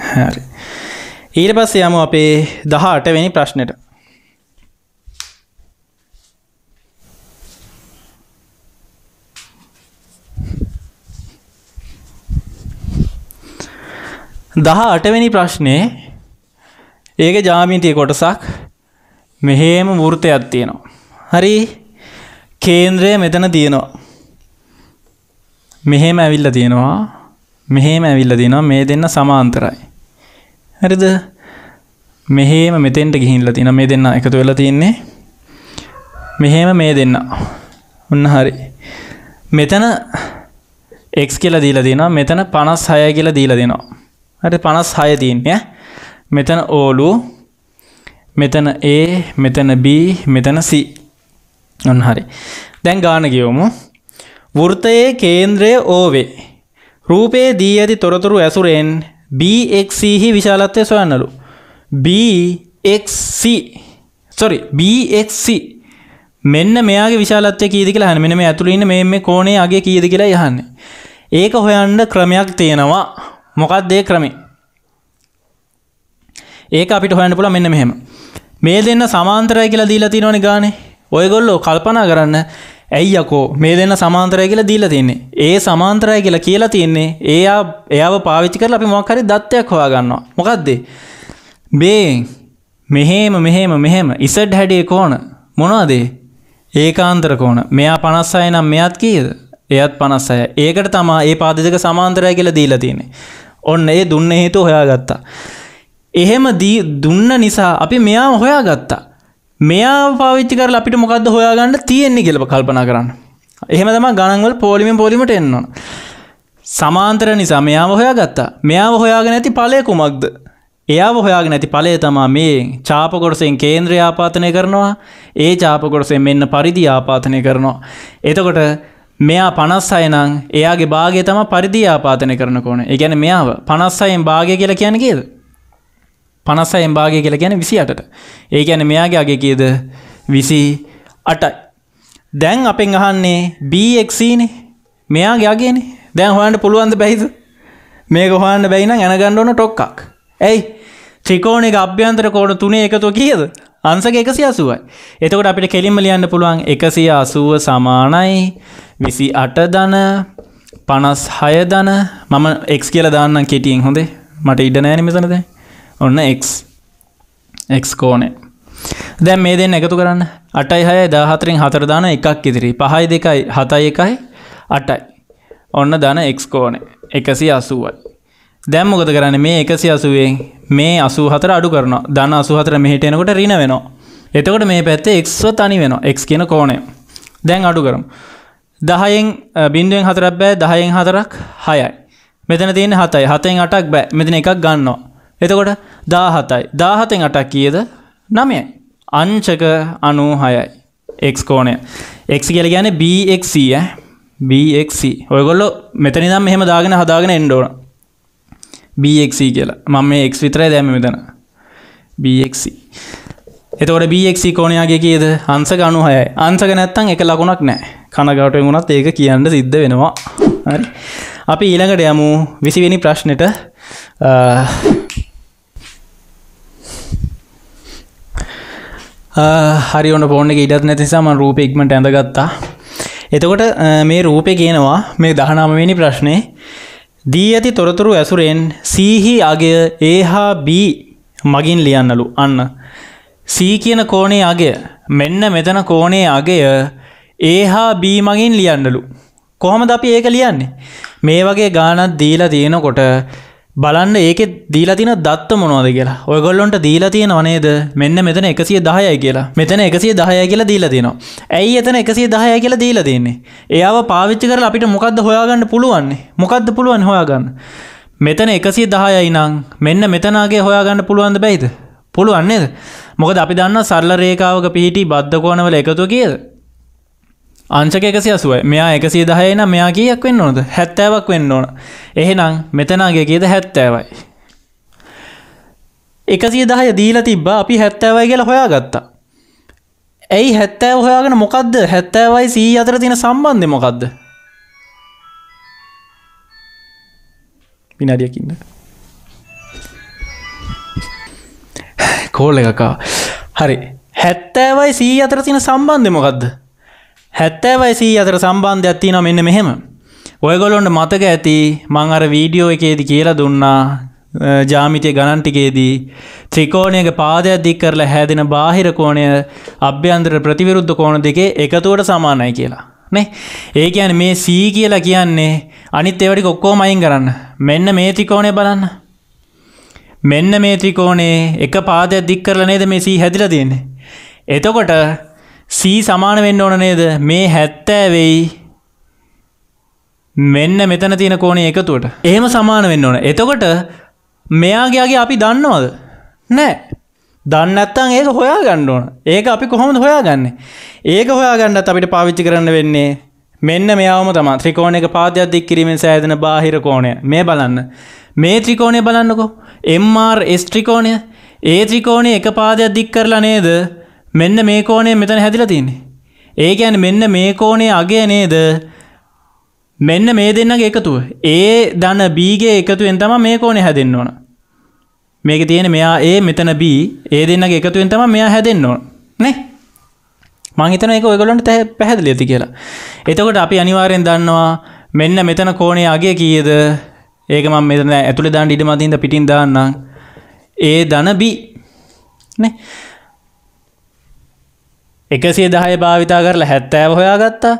හරි ඊට පස්ස යම අපේ දහ අටවැනි ප්‍රශ්නයට දහ අටවැනි ප්‍රශ්නය ඒක ජාමිතිය කොටසක් මෙහේම වෘතයක් තියෙනවා හරි කේන්ද්‍රය මෙතන තියෙනවා මෙහෙම ඇවිල්ල තියෙනවා මෙහෙම ඇවිල්ල තියෙනවා මේ දෙන්න සමාන්තරයි හරිද මෙහෙම මෙතෙන්ට ගිහිල්ල තින මේ දෙන්න එකතු වෙලා තියන්නේ මෙහෙම මේ දෙන්න ඔන්න හරි මෙතන එක් කියල දීල දෙනවා මෙතන පනස් හය කියල දීල දෙනවා හරි පනස් හය තියන්නේ මෙතන ඕලු මෙතන ඒ මෙතන බී මෙතන සි ඔන්න හරි දැන් ගාන ගියවමු වෘතයේ කේන්ද්‍රය ඕවේ රූපයේ දී ඇති තොරතුරු ඇසුරෙන් බක්හි විශාලත්වය සොයන්නලු බක්C සොරි බක්C මෙන්න මෙයාගේ විශාලත්වය කීදි කියලා හන මෙන මේ ඇතුළන්න මේ මේ කෝනේ අගේ කීද කියලා යහන්න ඒක හොයන්ඩ ක්‍රමයක් තියෙනවා මොකක් දේ ක්‍රමේ ඒක අපිට හොයන්න පුළ මෙන්න මෙහෙම මේ දෙන්න සමාන්තරය කියලා දීලා තිනවනි ගානේ ඔයගොල්ලෝ කල්පනා කරන්න ඇයියකෝ මේ දෙන්න සමාන්තරය කියලා දීලා තියන්නේ ඒ සමාන්තරය කියලා කියලා තියන්නේ ඒයා එයාව පාවිච්චි කරලා අපි මොක්හරි දත්වයක් හොයාගන්නවා මොකක්දේ බේ මෙහෙම මෙහෙම මෙහෙම ඉසඩ් හැඩිය කෝන මොනවාදේ ඒකාන්තර කෝන මෙයා පනස් අය නම් මෙයත් කීද එයත් පනස් අය ඒකට තමා ඒ පාදික සමාන්තරය කියලා දීලා තියෙන්නේ ඔන්න ඒ දුන්න හේතු හොයාගත්තා එහෙම දී දුන්න නිසා අපි මෙයා හොයාගත්තා මෙයා පවිච්චි කර අපිට මොකක්ද හොයාගන්න තියෙන්නේ කෙලප කල්පනා කරන්න. එහෙම තම ගණන්වල පෝලිමෙන් පොලිමට එන්නවා. සමාන්තර නිසා මෙයාම හොයා ගත්තා මෙයාම හොයාගෙන ඇති පලය කුමක්ද. එයාව හොයාගෙන ඇති පලය තමා මේ චාපකොටසෙන් කේන්ද්‍ර ආපාතනය කරනවා ඒ චාපකොටසෙන් මෙන්න පරිදි ආපාතනය කරනවා. එතකොට මෙයා පනස් අයනං එයාගේ භාගය තම පරිදි ආපාතනය කරන ඕන. ඒ ගැන මෙයාව පනස් අයෙන් භාගය කියලා කියන කියද. පනස එම්බාගේ කියලා ගැන විසි අටට ඒ ගැන මෙයාගේ අගේ කියද විසි අටයි දැන් අපෙන් අහන්නේ බක්නේ මෙයාගේ අගේන දැන් හොන්ට පුළුවන්ද බැහිද මේ ගොහන්න බැයින ඇනගණ්ඩෝන ටොක්කක් ඇයි ත්‍රිකෝණෙක අභ්‍යන්තර කෝඩ තුනේ එකතු කියද අන්සක එකසි අසුවයි එතකොට අපිට කෙලින්ම ලියන්න පුළුවන් එකසිය අසුව සමානයි විසි අට දන පනස් හය දන මම එක්ස් කියල දාන්න කෙටියෙන් හොඳේ මට ඉඩ නෑන මෙසනදේ ඔන්න එක් එක් කෝනේ දැන් මේ දෙන්න එකතු කරන්න අටයි හය දාහතරින් හතර දාන එකක් ඉදිරි පහයි දෙකයි හතයි එකයි අටයි ඔන්න දන එක් කෝනේ එකසි අසුවයි දැම් මොකද කරන්න මේ එකසි අසුවෙන් මේ අසු හතර අඩු කරන දන්න අසු හතර මෙහිට එනකොට රින වෙනවා එතකොට මේ පැත්තේ එක්ව තනි වෙන එක් කියන කෝනය දැන් අඩු කරම් දහයෙන් බින්දුවෙන් හතරක් බෑ දහයෙන් හතරක් හයයි මෙතන තියෙන හතයි හතෙන් අටක් බෑ මෙතන එකක් ගන්නවා එතකොට දාහතයි දාහතෙන් අටක් කියද නමය අංචක අනූ හයයි එක්කෝනය එක් කියල ගැන BX BX ඔයගොල්ලො මෙතනි දම් මෙහෙම දාගෙන හදාගෙන එන්ඩෝන BX කියලා මම මේ එක් විතරයි දැම මෙතන BX එතකොට BX කෝනයාගේ කියද අන්සක අනු හයයි අන්සක නැත්තං එක ලකුණක් නෑ කනගාටුවෙන් වුණත් ඒක කියන්න සිද්ධ වෙනවා අපි ඊළඟට යමු විසිවෙනි ප්‍රශ්නයට හරි ඔන්න පෝන ඉඩත් නැතිසාම රූපෙක්මට ඇඳගත්තා එතකොට මේ රූපය කියනවා මේ දහනමවෙනි ප්‍රශ්නය දී ඇති තොරතුරු ඇසුරෙන් සීහි අගය ඒ හා බී මගින් ලියන්නලු අන්න සී කියන කෝනේ අගය මෙන්න මෙතන කෝනේ අගය ඒ හා බී මගින් ලියන්නලු කොහොමද අපි ඒක ලියන්නේ මේ වගේ ගානත් දීලා තියෙනකොට බලන්න ඒක දීලා තින දත්ත මොනවද කියලා ඔයගොල්ලොන්ට දීලා තියෙන වනේද මෙන්න මෙතන එකසිය දහයයි කියලා මෙතන එකසිය දහය කියලා දීලා තියෙනවා ඇයි එතන එකසිය දහය කියලා දීලා තියන්නේ එයාව පාවිච්චි කරලා අපිට මොකක්ද හොයාගන්න පුළුවන්නේ මොකක්ද පුළුවන් හොයාගන්න මෙතන එකසිය දහයයි නං මෙන්න මෙතනාගේ හොයාගන්න පුළුවන්ද බැයිද පුළුවන්නේද මොකද අපි දන්න සරල රේකාවක පිහිටි බද්ධකෝනවල එකතු කියද අංශක එකසි අසුවයි මෙයා එකසිේ දහයන මෙයා කියක් වෙන්න ඕනද හැත්තෑවක් වෙන්න ඕන එහෙනම් මෙතනාගේ කියද හැත්තෑවයි එකසිේ දහය දීල තිබ්බා අපි හැත්තෑවයි කියලා හොයා ගත්තා ඇයි හැත්තෑව හොයාගෙන මොකක්ද හැත්තෑවයි සී අතර තින සම්බන්ධය මොකක්ද විනාඩියකින්න කෝල් එකකා හරි හැත්තෑවයි සී අතර තින සම්බන්ධය මොකක්ද හැත්තෑවයිසී අතර සම්බන්ධයක් තියෙනවා මෙන්න මෙහෙම. ඔයගොලොන්ට මතක ඇති මං අර වීඩියෝ එකේදි කියලා දුන්නා ජාමිතය ගණන්ටිකේදී ත්‍රිකෝණයක පාදයක් දික් කරලා හැදෙන බාහිර කෝණය අභ්‍යන්තර ප්‍රතිවිරුද්ධ කෝණ දෙකේ එකතුවට සමානයි කියලා. නේ ඒ කියන්නේ මේ C කියලා කියන්නේ අනිත් ඒවා ටික ඔක්කොම අයින් කරන්න. මෙන්න මේ ත්‍රිකෝණය බලන්න. මෙන්න මේ ත්‍රිකෝණේ එක පාදයක් දික් කරලා නේද මේ C හැදිලා තියෙන්නේ. එතකොට සී සමාන වෙන්න ඕන නේද මේ හැත්තෑ වෙයි මෙන්න මෙතන තියෙන කෝනේ එකතුවට එහෙම සමාන වෙන්න ඕන එතකොට මෙයාගේගේ අපි දන්නවද නෑ දන්න ඇත්තන් ඒක හොයා ගන්න ඕන ඒක අපි කොහොමද හොයා ගන්න ඒක හොයා ගන්නත් අපිට පාවිච්චි කරන්න වෙන්නේ මෙන්න මෙයාම තම ත්‍රිකෝණ එක පාදයක් දික් කිරීමෙන් සෑදෙන බාහිර කෝණය මේ බලන්න මේ ත්‍රිකෝණය බලන්නකෝ MR S ත්‍රිකෝණය ඒ ත්‍රිකෝණය එක පාදයක් දික් කරලා නේද මෙන්න මේ කෝනේ මෙතන හැදිලා තියෙන්නේ. ඒ කියන්නේ මෙන්න මේ කෝනේ අගය නේද? මෙන්න මේ දෙන්නගේ එකතුව. ඒ ධන B ගේ එකතුවෙන් තමයි මේ කෝනේ හැදෙන්න ඕන. මේක තියෙන මෙයා ඒ මෙතන B ඒ දෙන්නගේ එකතුවෙන් තමයි මෙයා හැදෙන්න ඕන. නේ? මං හිතන එක ඔයගොල්ලන්ට පැහැදිලි ඇති කියලා. එතකොට අපි අනිවාර්යෙන් දන්නවා මෙන්න මෙතන කෝනේ අගේ කීයද ඒක මම මෙතන ඇතුලේ දාන්න ඉඩ මතින්ද පිටින් දාන්නම් ඒ ධන බි නේ එකසේ දහය භාවිතා කරලා හැත්තෑව හොයාගත්තා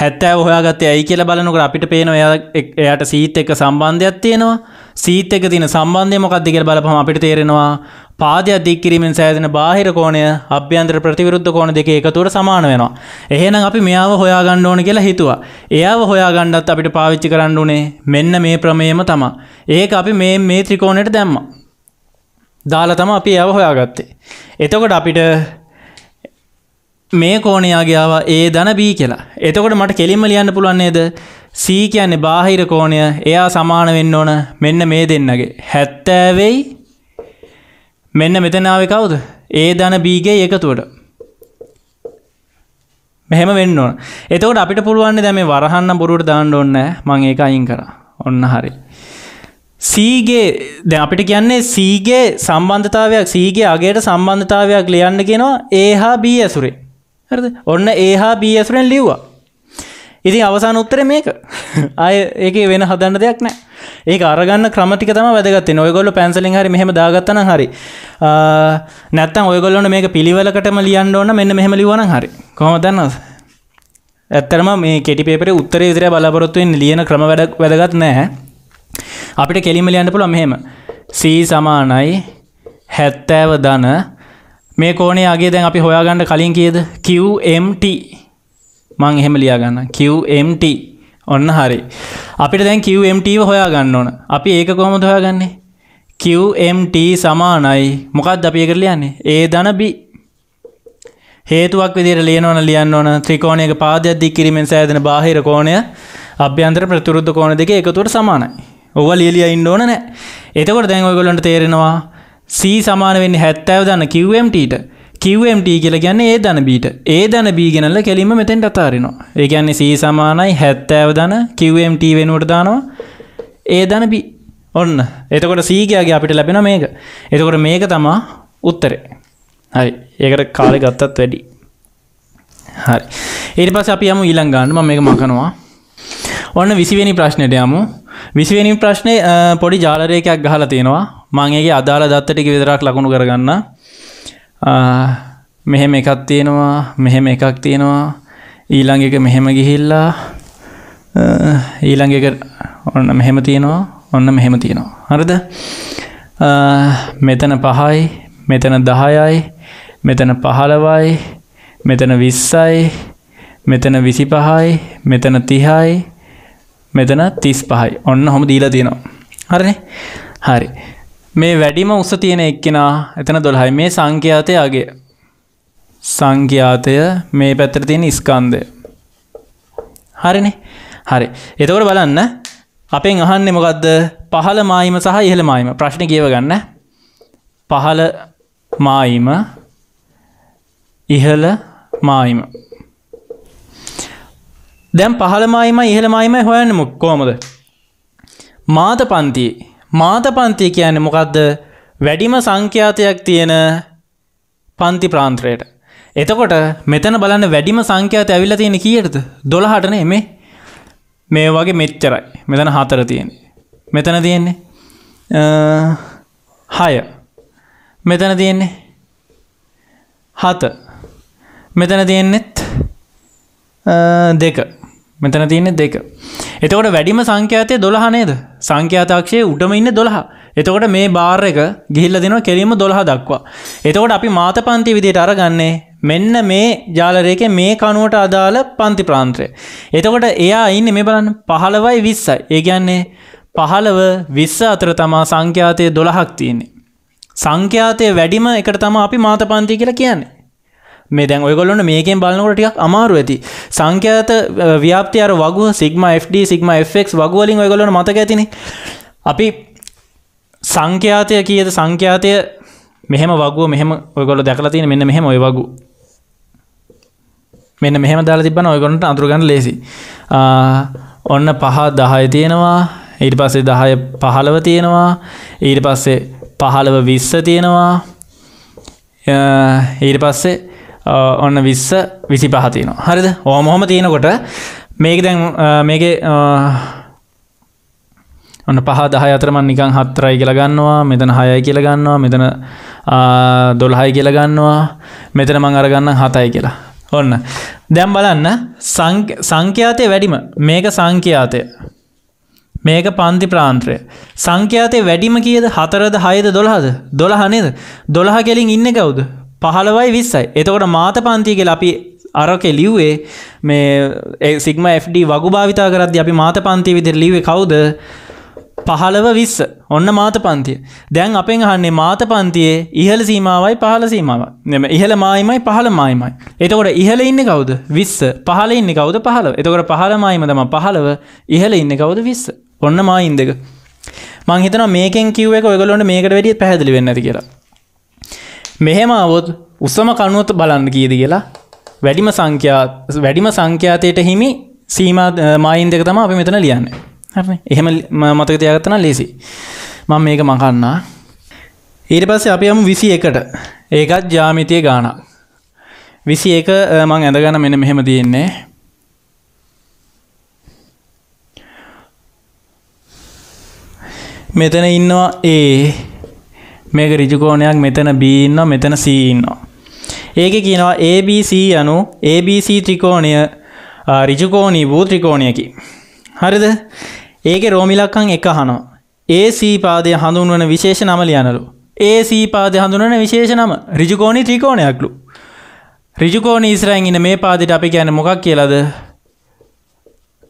හැත්තෑව හොයාගත්තේ ඇයි කියලා බලනකට අපිට පේන එයට සීත එක සම්බන්ධයක් තියෙනවා සීත එක තින සම්බන්ධය මොකක්ද කියලා බලපහම අපිට තේරෙනවා පාදයක් දික් කිරීමෙන් සෑදෙන බාහිර කෝණය අභ්‍යන්තර ප්‍රතිවිරුද්ධ කෝණ දෙකේ එකතුවට සමාන වෙනවා. එහෙනම් අපි මෙයාව හොයාගන්න ඕන කියලා හිතුවා. එයාව හොයාගන්නත් අපිට පාවිච්චි කරන්න උනේ මෙන්න මේ ප්‍රමේයම තමයි. ඒක අපි මේ මේ ත්‍රිකෝණයට දැම්මා. දාලා තමයි අපි එයාව හොයාගත්තේ. එතකොට අපිට මේ කෝණයාගේාව ඒ දන බී කියලා. එතකොට මට කෙලින්ම ලියන්න පුළුවන්න්නේද සී කියන්නේ බාහිර කෝණය එයා සමාන වෙන්න ඕන මෙන්න මේ දෙන්නගේ. හැත්තෑවෙයි මෙන්න මෙතනාව කවුද ඒ දන බීගේ එකතුවට. මෙහෙම වෙන්න ඕන. එතකොට අපිට පුළුවන් දැම වරහන්න බොරුට දාන්න ඔන්න මං ඒක අයින් කර ඔන්න හරි. සීගේ දැ අපිට කියන්නේ සීගේ සම්බන්ධතාවයක් සීගේ අගේට සම්බන්ධතාවයක් ලියන්න කියෙනවා ඒ හා බී ඇසුරේ හරද ඔන්න ඒහා බස්රෙන් ලිව්වා ඉතින් අවසාන උත්තර මේක අය [LAUGHS] ඒක වෙන හදන්න දෙයක් නෑ ඒ අරගන්න ක්‍රමතික තම වැදගත් ඔයගොල්ල පැන්සලින් හරි මෙහම දාගත්තන හරි නැත්තන් ඔයගොල්ලොන මේක පිළිවලකටම ලියන්න ඕන්න මෙන්න මෙහම ලිවන හරි කොමදන්නද ඇත්තරම මේ කෙටි පේපර උත්තර විදිර බලාපොරොත්තුවෙන් ලියන ක්‍රම වැඩක් වැදගත් නෑ අපිට කෙලිම ලියන්න පුළ මෙහෙම සී සමානයි හැත්තෑව දන මේ කෝනේ අගේ දැන් අපි හොයාගන්න කලින් කියද QMT මං එහෙම ලියාගන්න QMT ඔන්න හරි අපිට දැන් QMT හොයාගන්න ඕන අපි ඒක කොහොමද හොයාගන්නේ QMT සමානයි මොකක්ද අපි ඒකට ලියන්නේ A ධන B හේතුවක් විදිහට ලියනවන ලියන්න ඕන ත්‍රිකෝණයක පාදයක් දික් කිරීමෙන් සෑදෙන බාහිර කෝණය අභ්‍යන්තර ප්‍රතිවිරුද්ධ කෝණ දෙක එකතුවට සමානයි. ඕවා ලියලියා ඉන්න ඕන නැහැ. එතකොට දැන් ඔයගොල්ලන්ට තේරෙනවා සී සමානවෙන්න හැත්තෑව දන්න කිව්ම්ටට කිව්ම්ට කියල ගැන්න ඒ දන බීට ඒ දන බීගෙනල්ල කෙලිම මෙතෙන්ට අතාරෙනවා ඒ ගැන්නේ සී සමානයි හැත්තෑව දන කිව්ම්ට වෙනුවට දානවා ඒ දන බී ඔන්න එතකොට සීගයාගේ අපිට ලැබෙන මේක එතකොට මේක තමා උත්තරේ හරි ඒකට කාලෙ ගත්තත් වැඩි හරි ඒට පස් අපි යමු ඊළංගාන්නම මේක මකනවා ඔන්න විසිවෙනි ප්‍රශ්නයට යමු විසිවෙනි ප්‍රශ්නය පොඩි ජාලරයකයක් ගහල තියෙනවා මංගේ අදාළ දත්තටික විදරක් ලකුණු කරගන්න මෙහෙම එකක් තියෙනවා මෙහෙම එකක් තියෙනවා ඊළංගක මෙහෙම ගිහිල්ලා ඊළංගක ඔන්න මෙහෙම තියෙනවා ඔන්න මෙහෙම තියෙනවා හරිද මෙතන පහයි මෙතන දහයයි මෙතන පහළවයි මෙතන විස්සයි මෙතන විසි පහයි මෙතන තිහයි මෙතන තිස් පහයි ඔන්න හොම දීලා තියෙනවා හරින හරි මේ වැඩිම උස තියෙන එක්කෙනා එතන දොළහයි මේ සංඛ්‍යාතයගේ සංඛ්‍යාතය මේ පැත්තර තියෙන ස්කන්දය හරිනේ හරි එතවට බලන්න අපෙන් අහන්න මොකක්ද පහළ මායිම සහ ඉහළ මායිම ප්‍රශ්න කියව ගන්න පහළ මායිම ඉහළ මායිම දැම් පහළ මායිම ඉහළ මායිමයි හොයන්න මුක් කෝමද මාත පන්තියේ මාත පන්තිය කියන්නේ මොකක්ද වැඩිම සංඛ්‍යාතයක් තියෙන පන්ති ප්‍රාන්ත්‍රයට. එතකොට මෙතන බලන්න වැඩිම සංඛ්‍යාත ඇවිල්ලා තියෙන කීයටද? 12ට නේ මේ. මේ වගේ මෙච්චරයි. මෙතන 4 තියෙන්නේ. මෙතන තියෙන්නේ අ 6. මෙතන තියෙන්නේ 7. මෙතන තියෙන්නේත් 2. මෙතන තියන්නේ දෙක. එතකොට වැඩිම සංඛ්‍යාතය දොළහනේද සංඛ්‍යාතාක්ෂය උටම ඉන්න දොළහ. එතකොට මේ බාර් එක ගිහිල්ල දෙනවා කෙරීම දොළහ දක්වා. එතකොට අපි මාත පන්ති විදියට අරගන්නේ මෙන්න මේ ජාලරයක මේ කනුවට අදාළ පන්ති ප්‍රාන්ත්‍රය. එතකොට එයා ඉන්න මේ බලන්න පහළවයි විස්සයි. ඒ කියන්නේ පහළව විස්ස අතර තමා සංඛ්‍යාතය දොළහක් තියන්නේ. සංඛ්‍යාතය වැඩිම එකට තම අපි මාත පන්ති කියලා කියන්නේ. මේ දැන් ඔයගොල්ලොන්න මේකෙන් බලනකොටටියක් අමාරු ඇති සංඛ්‍යාත ව්‍යාපතියර වගු සිගම FD සිගම Fක් වගුවලින් ඔයගොලොන මතක ඇතින අපි සංඛ්‍යාතය කියද සංඛ්‍යාතය මෙහෙම වගුව මෙහම ඔයගොල දැකලා තියෙන මෙන්න මෙහෙම ඔය වගු මෙන්න මෙහෙම දාලා තිබන ඔයගොන්ට අඳුරගන්න ලේසි ඔන්න පහ දහය තියෙනවා ඊට පස්සේ දහය පහළව තියෙනවා ඊට පස්සේ පහළව විස්ස තියෙනවා ඊට පස්සේ ඔන්න විස්ස විසි පහතිනවා හරිද ඕමොහොම තියෙනකොට මේක දැන් මේක ඔන්න පහ දහ අතරමන් නිකං හත්තරයි කියලා ගන්නවා මෙතන හයයි කියලා ගන්නවා මෙතන දොල්හයි කියලා ගන්නවා මෙතන මං අරගන්න හතයි කියලා ඔන්න දැම් බලන්න සංඛ්‍යාතය වැඩිම මේක සංඛ්‍යාතය මේක පන්ති ප්‍රාන්ත්‍රය සංඛ්‍යාතය වැඩිම කියද හතරද හයද දොළහද දොළහනේද දොළහ කෙලින් ඉන්න කවුද පහළවයි විස්සයි එතකොට මාත පන්තිය කියල අපි අරක ලිව්වේ මේ සිගම FD වගු භාවිතා කරද අපි මාත පන්ති විදිර ලිවේ කවුද පහළව විස්ස ඔන්න මාත පන්තිය දැන් අපෙන් අහන්නේ මාත පන්තියේ ඉහළ සීමාවයි පහළ සීමාව මෙම ඉහළ මායිමයි පහළ මායිමයි එතකොට ඉහළ ඉන්න කවුද විස්ස පහල ඉන්න කවුද පහලව එතකොට පහළ මායිම තම පහළව ඉහළ ඉන්න කවුද විස්ස ඔන්න මායින් දෙක මංහිතන මේකෙන් කිව්ව එක ඔයගලොන්ට මේකට වැඩිය පැහැදිලි වෙන්න කියලා මෙහෙම අවොත් උසම කනුවත බලන්න කියද කියලා වැඩිම සංඛ්‍යා වැඩිම සංඛ්‍යාතයට හිමි සීම මයින් දෙක තම අපි මෙතන ලියන්න එහෙම මතක තියාගත්තන ලෙසි මං මේක මකන්නා ඊට පස්සේ අපි යමු විසි එකට ඒකත් ජාමිතිය ගානක් විසි එක මං ඇඳගන්න මෙන මෙහෙම තියෙන්නේ මෙතන ඉන්නවා ඒ මේක රිජුකෝණයක් මෙතන බීන්න මෙතන සීන්නවා. ඒක කියනවා ABC යනු ABC ත්‍රිකෝණය රිජුකෝණී වූ ත්‍රිකෝණයකි. හරිද ඒක රෝමිලක්කං එක හනෝ. AC පාදය හඳුන්වන විශේෂ නම ලියනලු. AC පාදය හඳුනන විශේෂ නම රිජුකෝණී ත්‍රිකෝණයක්ලු. රිජුකෝණී ඉස්රයින් ඉන්න මේ පාදිට අපි ගැන මොකක් කියලද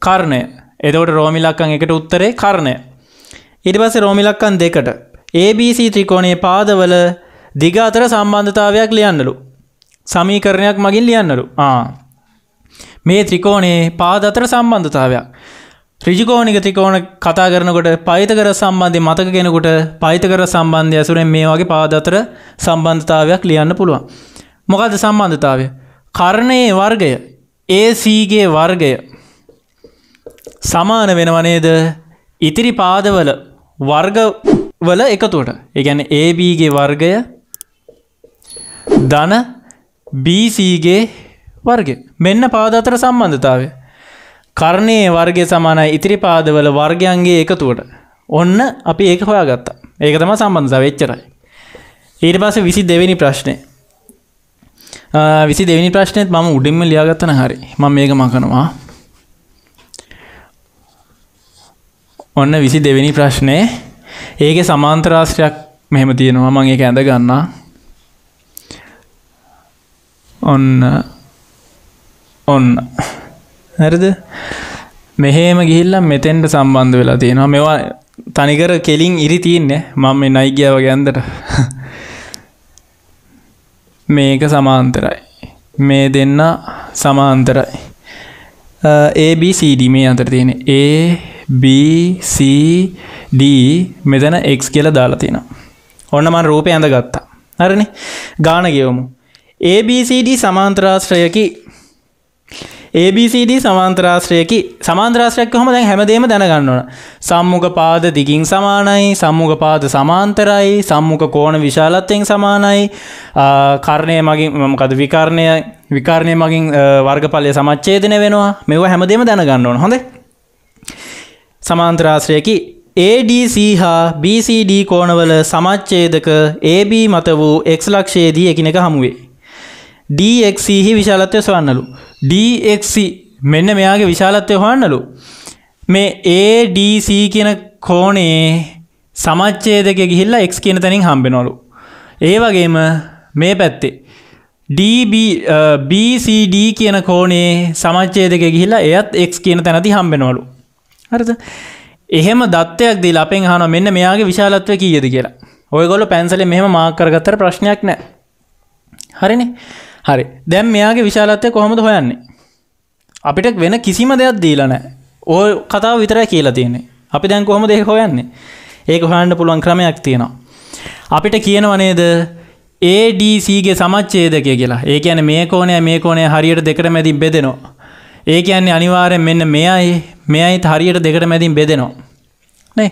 කර්ණය එතකොට රෝමිලක්කං එකට උත්තරේ කරණය. ඉරිපස රෝමිලක්කන් දෙකට ABC ත්‍රිකෝණයේ පාදවල දිග අතර සම්බන්ධතාවයක් ලියන්නලු. සමීකරණයක් මගින් ලියන්නලු. ආ. මේ ත්‍රිකෝණයේ පාද අතර සම්බන්ධතාවයක්. ඍජුකෝණික ත්‍රිකෝණ කතා කරනකොට පයිතගර සම්බන්ධය මතක කෙනෙකුට පයිතගර සම්බන්ධය ඇසුරෙන් මේ වගේ පාද අතර සම්බන්ධතාවයක් ලියන්න පුළුවන්. මොකද සම්බන්ධතාවය? කර්ණයේ වර්ගය AC ගේ වර්ගය සමාන වෙනව නේද? ඉතිරි පාදවල වර්ග වල එකතුවට එකැන ඒබගේ වර්ගය ධන BCගේ වර්ග මෙන්න පාදතර සම්බන්ධතාවය කරණය වර්ගය සමානයි ඉතිරි පාදවල වර්ගයන්ගේ එකතුවට ඔන්න අපි ඒක හොයා ගත්තා ඒක තම සම්බන්ධ වෙච්චරයි ඊට පස විසි දෙවෙනි ප්‍රශ්නය විසි දෙවිනි ප්‍රශ්නයත් මම උඩින්ම ලියාගත්තන හරි ම මේක මකනවා ඔන්න විසි දෙවෙනි ප්‍රශ්නය ඒක සමාන්තරාශ්‍රයක් මෙහෙම තියෙනවා මං ඒක ඇඳ ගන්නා ඔන්න ඔන්න හැරද මෙහෙම ගිහිල්ලා මෙතෙන්ට සම්බන්ධ වෙලා තියෙනවා මෙවා තනිකර කෙලින් ඉරි තියන්නේ මං මේ නයිගියාව ගැන්දට මේක සමාන්තරයි මේ දෙන්න සමාන්තරයි ABCD මේ අතර තියෙන ඒ BCD මෙතන එක් කියල දාලා තියෙන ඔන්න මන් රූපය ඇඳ ගත්තා හරණ ගාන ගෙවමු ABCD සමාන්ත්‍රාශ්‍රයකි ABCD සමාන්ත්‍රාශ්‍රයකි සමාන්ත්‍රාශ්‍රයක් හොම දැන් හැමදේම දැනගන්නවන සම්මුග පාද දිගින් සමානයි සම්මුග පාද සමාන්තරයි සම්මුක කෝණ විශාලත්වයෙන් සමානයි කරණය මගින් මකද විකාරණය විකාරණය මගින් වර්ගඵලය සමච්චේදන වෙනවා මෙව හැමදේම දැනගන්නවන හොඳේ සමාන්තරාශ්‍රයකි ADC හා BCD කෝණවල සමච්ඡේදක AB මත වූ x ලක්ෂයේදී එකිනෙක හමුවේ. DXC හි විශාලත්වය සොයන්නලු. DXC මෙන්න මෙයාගේ විශාලත්වය හොයන්නලු. මේ ADC කියන කෝණේ සමච්ඡේදක ගිහිල්ලා x කියන තැනින් හම්බෙනවලු. ඒ වගේම මේ පැත්තේ DB BCD කියන කෝණේ සමච්ඡේදක ගිහිල්ලා එයත් x කියන තැනදී හම්බෙනවලු. හරිද එහෙම දත්වයක් දී ලපෙන් හන මෙන්න මෙයාගේ විශාලත්ව කීයද කියලා ඔයගොල පැන්සල මෙහම මාකරගත්තර ප්‍රශ්නයක් නෑ හරින හරි දැම් මෙයාගේ විශාලත්වය කොහොමද හොයන්නේ අපිට වෙන කිසිම දෙයක් දීලනෑ ඕ කතාව විතරයි කියලා තියන්නේ අපි දැන් කොහොම දෙ හොයන්නේ ඒක හොයන්න පුළුවන් ක්‍රමයක් තියෙනවා අපිට කියනවනේද ADCගේ සමච්චේදකය කියලා ඒ කියන මේ කෝනය මේ කෝනය හරියට දෙකට මැදින් බෙදෙනවා ඒ කියන්නේ අනිවාරයෙන් මෙන්න මෙයයි මෙයයි හරියට දෙකට මැදින් බෙදෙනවා. නේ.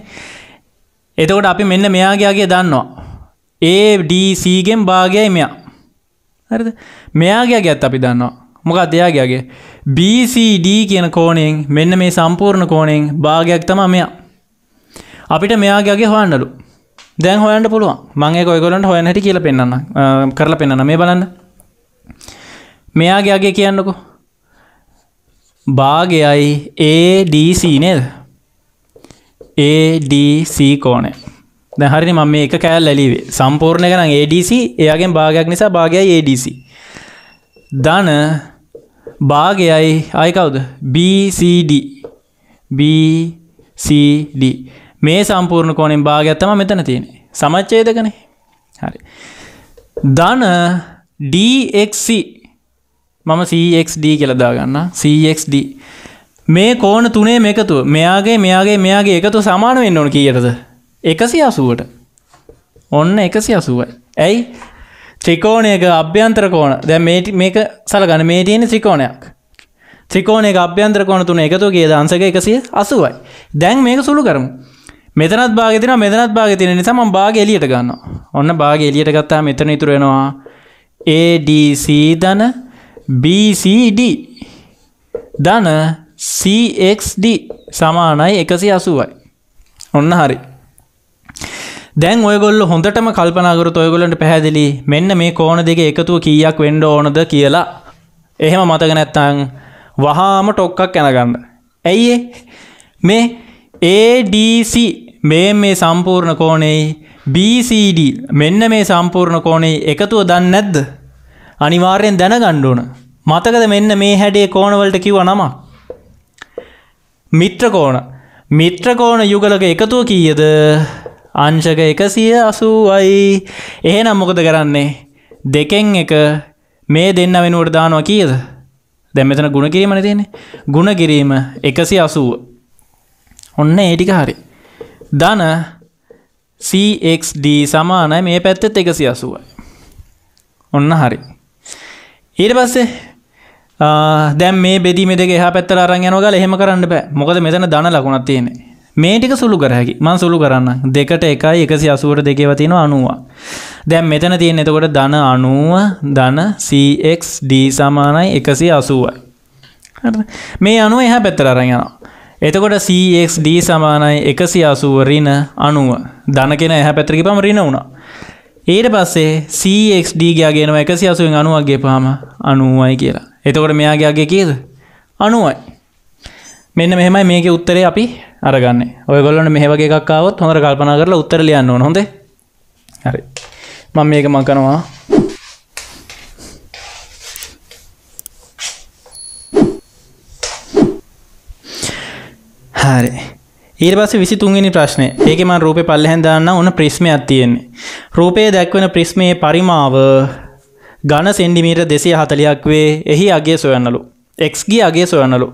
එතකොට අපි මෙන්න මෙයාගේගේ දන්නවා. ADCගෙන් භාගයයි මෙයා. හරිද? මෙයාගේ ගැත් අපි දන්නවා. මොකක්ද එයාගේ? BCD කියන කෝණයෙන් මෙන්න මේ සම්පූර්ණ කෝණයෙන් භාගයක් තමයි මෙයා. අපිට මෙයාගේ හොයන්නලු. දැන් හොයන්න පුළුවන්. මම ඒක ඔයගොල්ලන්ට හොයන්න හැටි කියලා පෙන්නන්න. කරලා පෙන්නන්න මේ බලන්න. මෙයාගේ අගේ කියන්නකෝ භාගයයි ADC නේද ADC කෝනය දැහරි මම මේ එක කෑල් ඇලිවේ සම්පූර්ණය කරන ADC එයාගෙන් භාගයක් නිසා භාගයයි ADC ධන භාගයයි අයකවද BCD BCD මේ සම්පූර්ණ කෝනෙන් භාගයක්ත්තම මෙතන තියෙන සමච්චේදකනේ හරි ධන DXC මම CXD කියලදාගන්න CXD මේ කෝන තුනේ මේකතුව මෙයාගේ මෙයාගේ මෙයාගේ එකතු සමාන වෙන්න ඕන කියටද එකසි අසුවට ඔන්න එකසි අසුවයි ඇයි ත්‍රිකෝණයක අභ්‍යන්තර කෝන දැ මේක සලගන මේ තියෙන ත්‍රිකෝණයක් ත්‍රිකෝණය අභ්‍යන්තර කෝන තුන එකතු ගේ දන්සක එකසිය අසුවයි දැන් මේක සුළු කරමු මෙතනත් භාගතින මෙතනත් භාගතින නිසා ම බාග එලියට ගන්න ඔන්න බාග එලියට ගත්තා මෙතන ඉතුරෙනවා ADC දන BCD ධන CXD සමානයි එකසි අසුවයි. ඔන්න හරි. දැන් ඔයගොල්ල හොඳටම කල්පනාගරතු ඔයගොලන්ට පැහැදිලි මෙන්න මේ කෝන දෙක එකතුව කීයක් වෙන්ඩ ඕනද කියලා. එහෙම මතක නැත්තං වහාම ටොක්කක් යැනගන්න. ඇයිඒ මේ ADC මේ මේ සම්පූර්ණ කෝනෙයි BCD මෙන්න මේ සම්පූර්ණ කෝනේ එකතුව දන්න නැද්ද අනිවාර්යෙන් දැනගණ්ඩ ඕන. මතකද මෙන්න මේ හැඩේ කෝනවලට කිව නමක්. මිත්‍රකෝන මිත්‍රකෝන යුගලක එකතුව කීයද අංශක එකසිය අසූවයි එහෙනම් මොකද කරන්නේ දෙකෙන් එක මේ දෙන්න වෙනුවට දානවා කියද දැම් මෙතන ගුණ කිරීමන තියෙනෙ ගුණ කිරීම එකසි අසුව ඔන්න ඒටික හරි ධන CXD සමානයි මේ පැත්තෙත් එකසි අසුවයි ඔන්න හරි ඊට පස්සේ දැම් මේ බෙදීම දෙක එහ පැත්තල අරන් යනවගල එහෙම කරන්න බෑ මොකද මෙතන දන ලකුණක් තියෙන මේටික සුළු කරහැකි මං සුළු කරන්න දෙකට එකයි එකසි අසුවට දෙකව තියෙන අනුවා දැම් මෙතන තියෙන එතකොට දන අනුව දන CXD සමානයි එකසි අසුවයි මේ අනුව එහ පැත්තල අරන් යනවා එතකොට CXD සමානයි එකසි අසුව රින අනුව දන කෙන එහ පැත්‍රකි පම රින වුණා ඒට පස්සේ සXඩගයා e ගෙනව එකසි අසුවෙන් අනුවක්ගේ පාම අනුවයි කියලා එතකොට මෙයාගේගේ කියද අනුවයි මෙන්න මෙහමයි මේක උත්තරේ අපි අරගන්න ඔයගොල්ලන මෙහවගේ එකක්කාවත් හොඳර කල්පනා කරලා උත්තර ලියන්න නොද හරි මං මේක මකනවා හරි ඊට පස්සේ 23 වෙනි ප්‍රශ්නේ. ඒකේ මම රූපේ පල්ලෙහෙන් දාන්න ඕන ප්‍රිස්මයක් තියෙන්නේ. රූපයේ දැක්වෙන ප්‍රිස්මයේ පරිමාව ඝන සෙන්ටිමීටර් 240ක් වේ. එහි අගය සොයන්නලු. x ගේ අගය සොයන්නලු.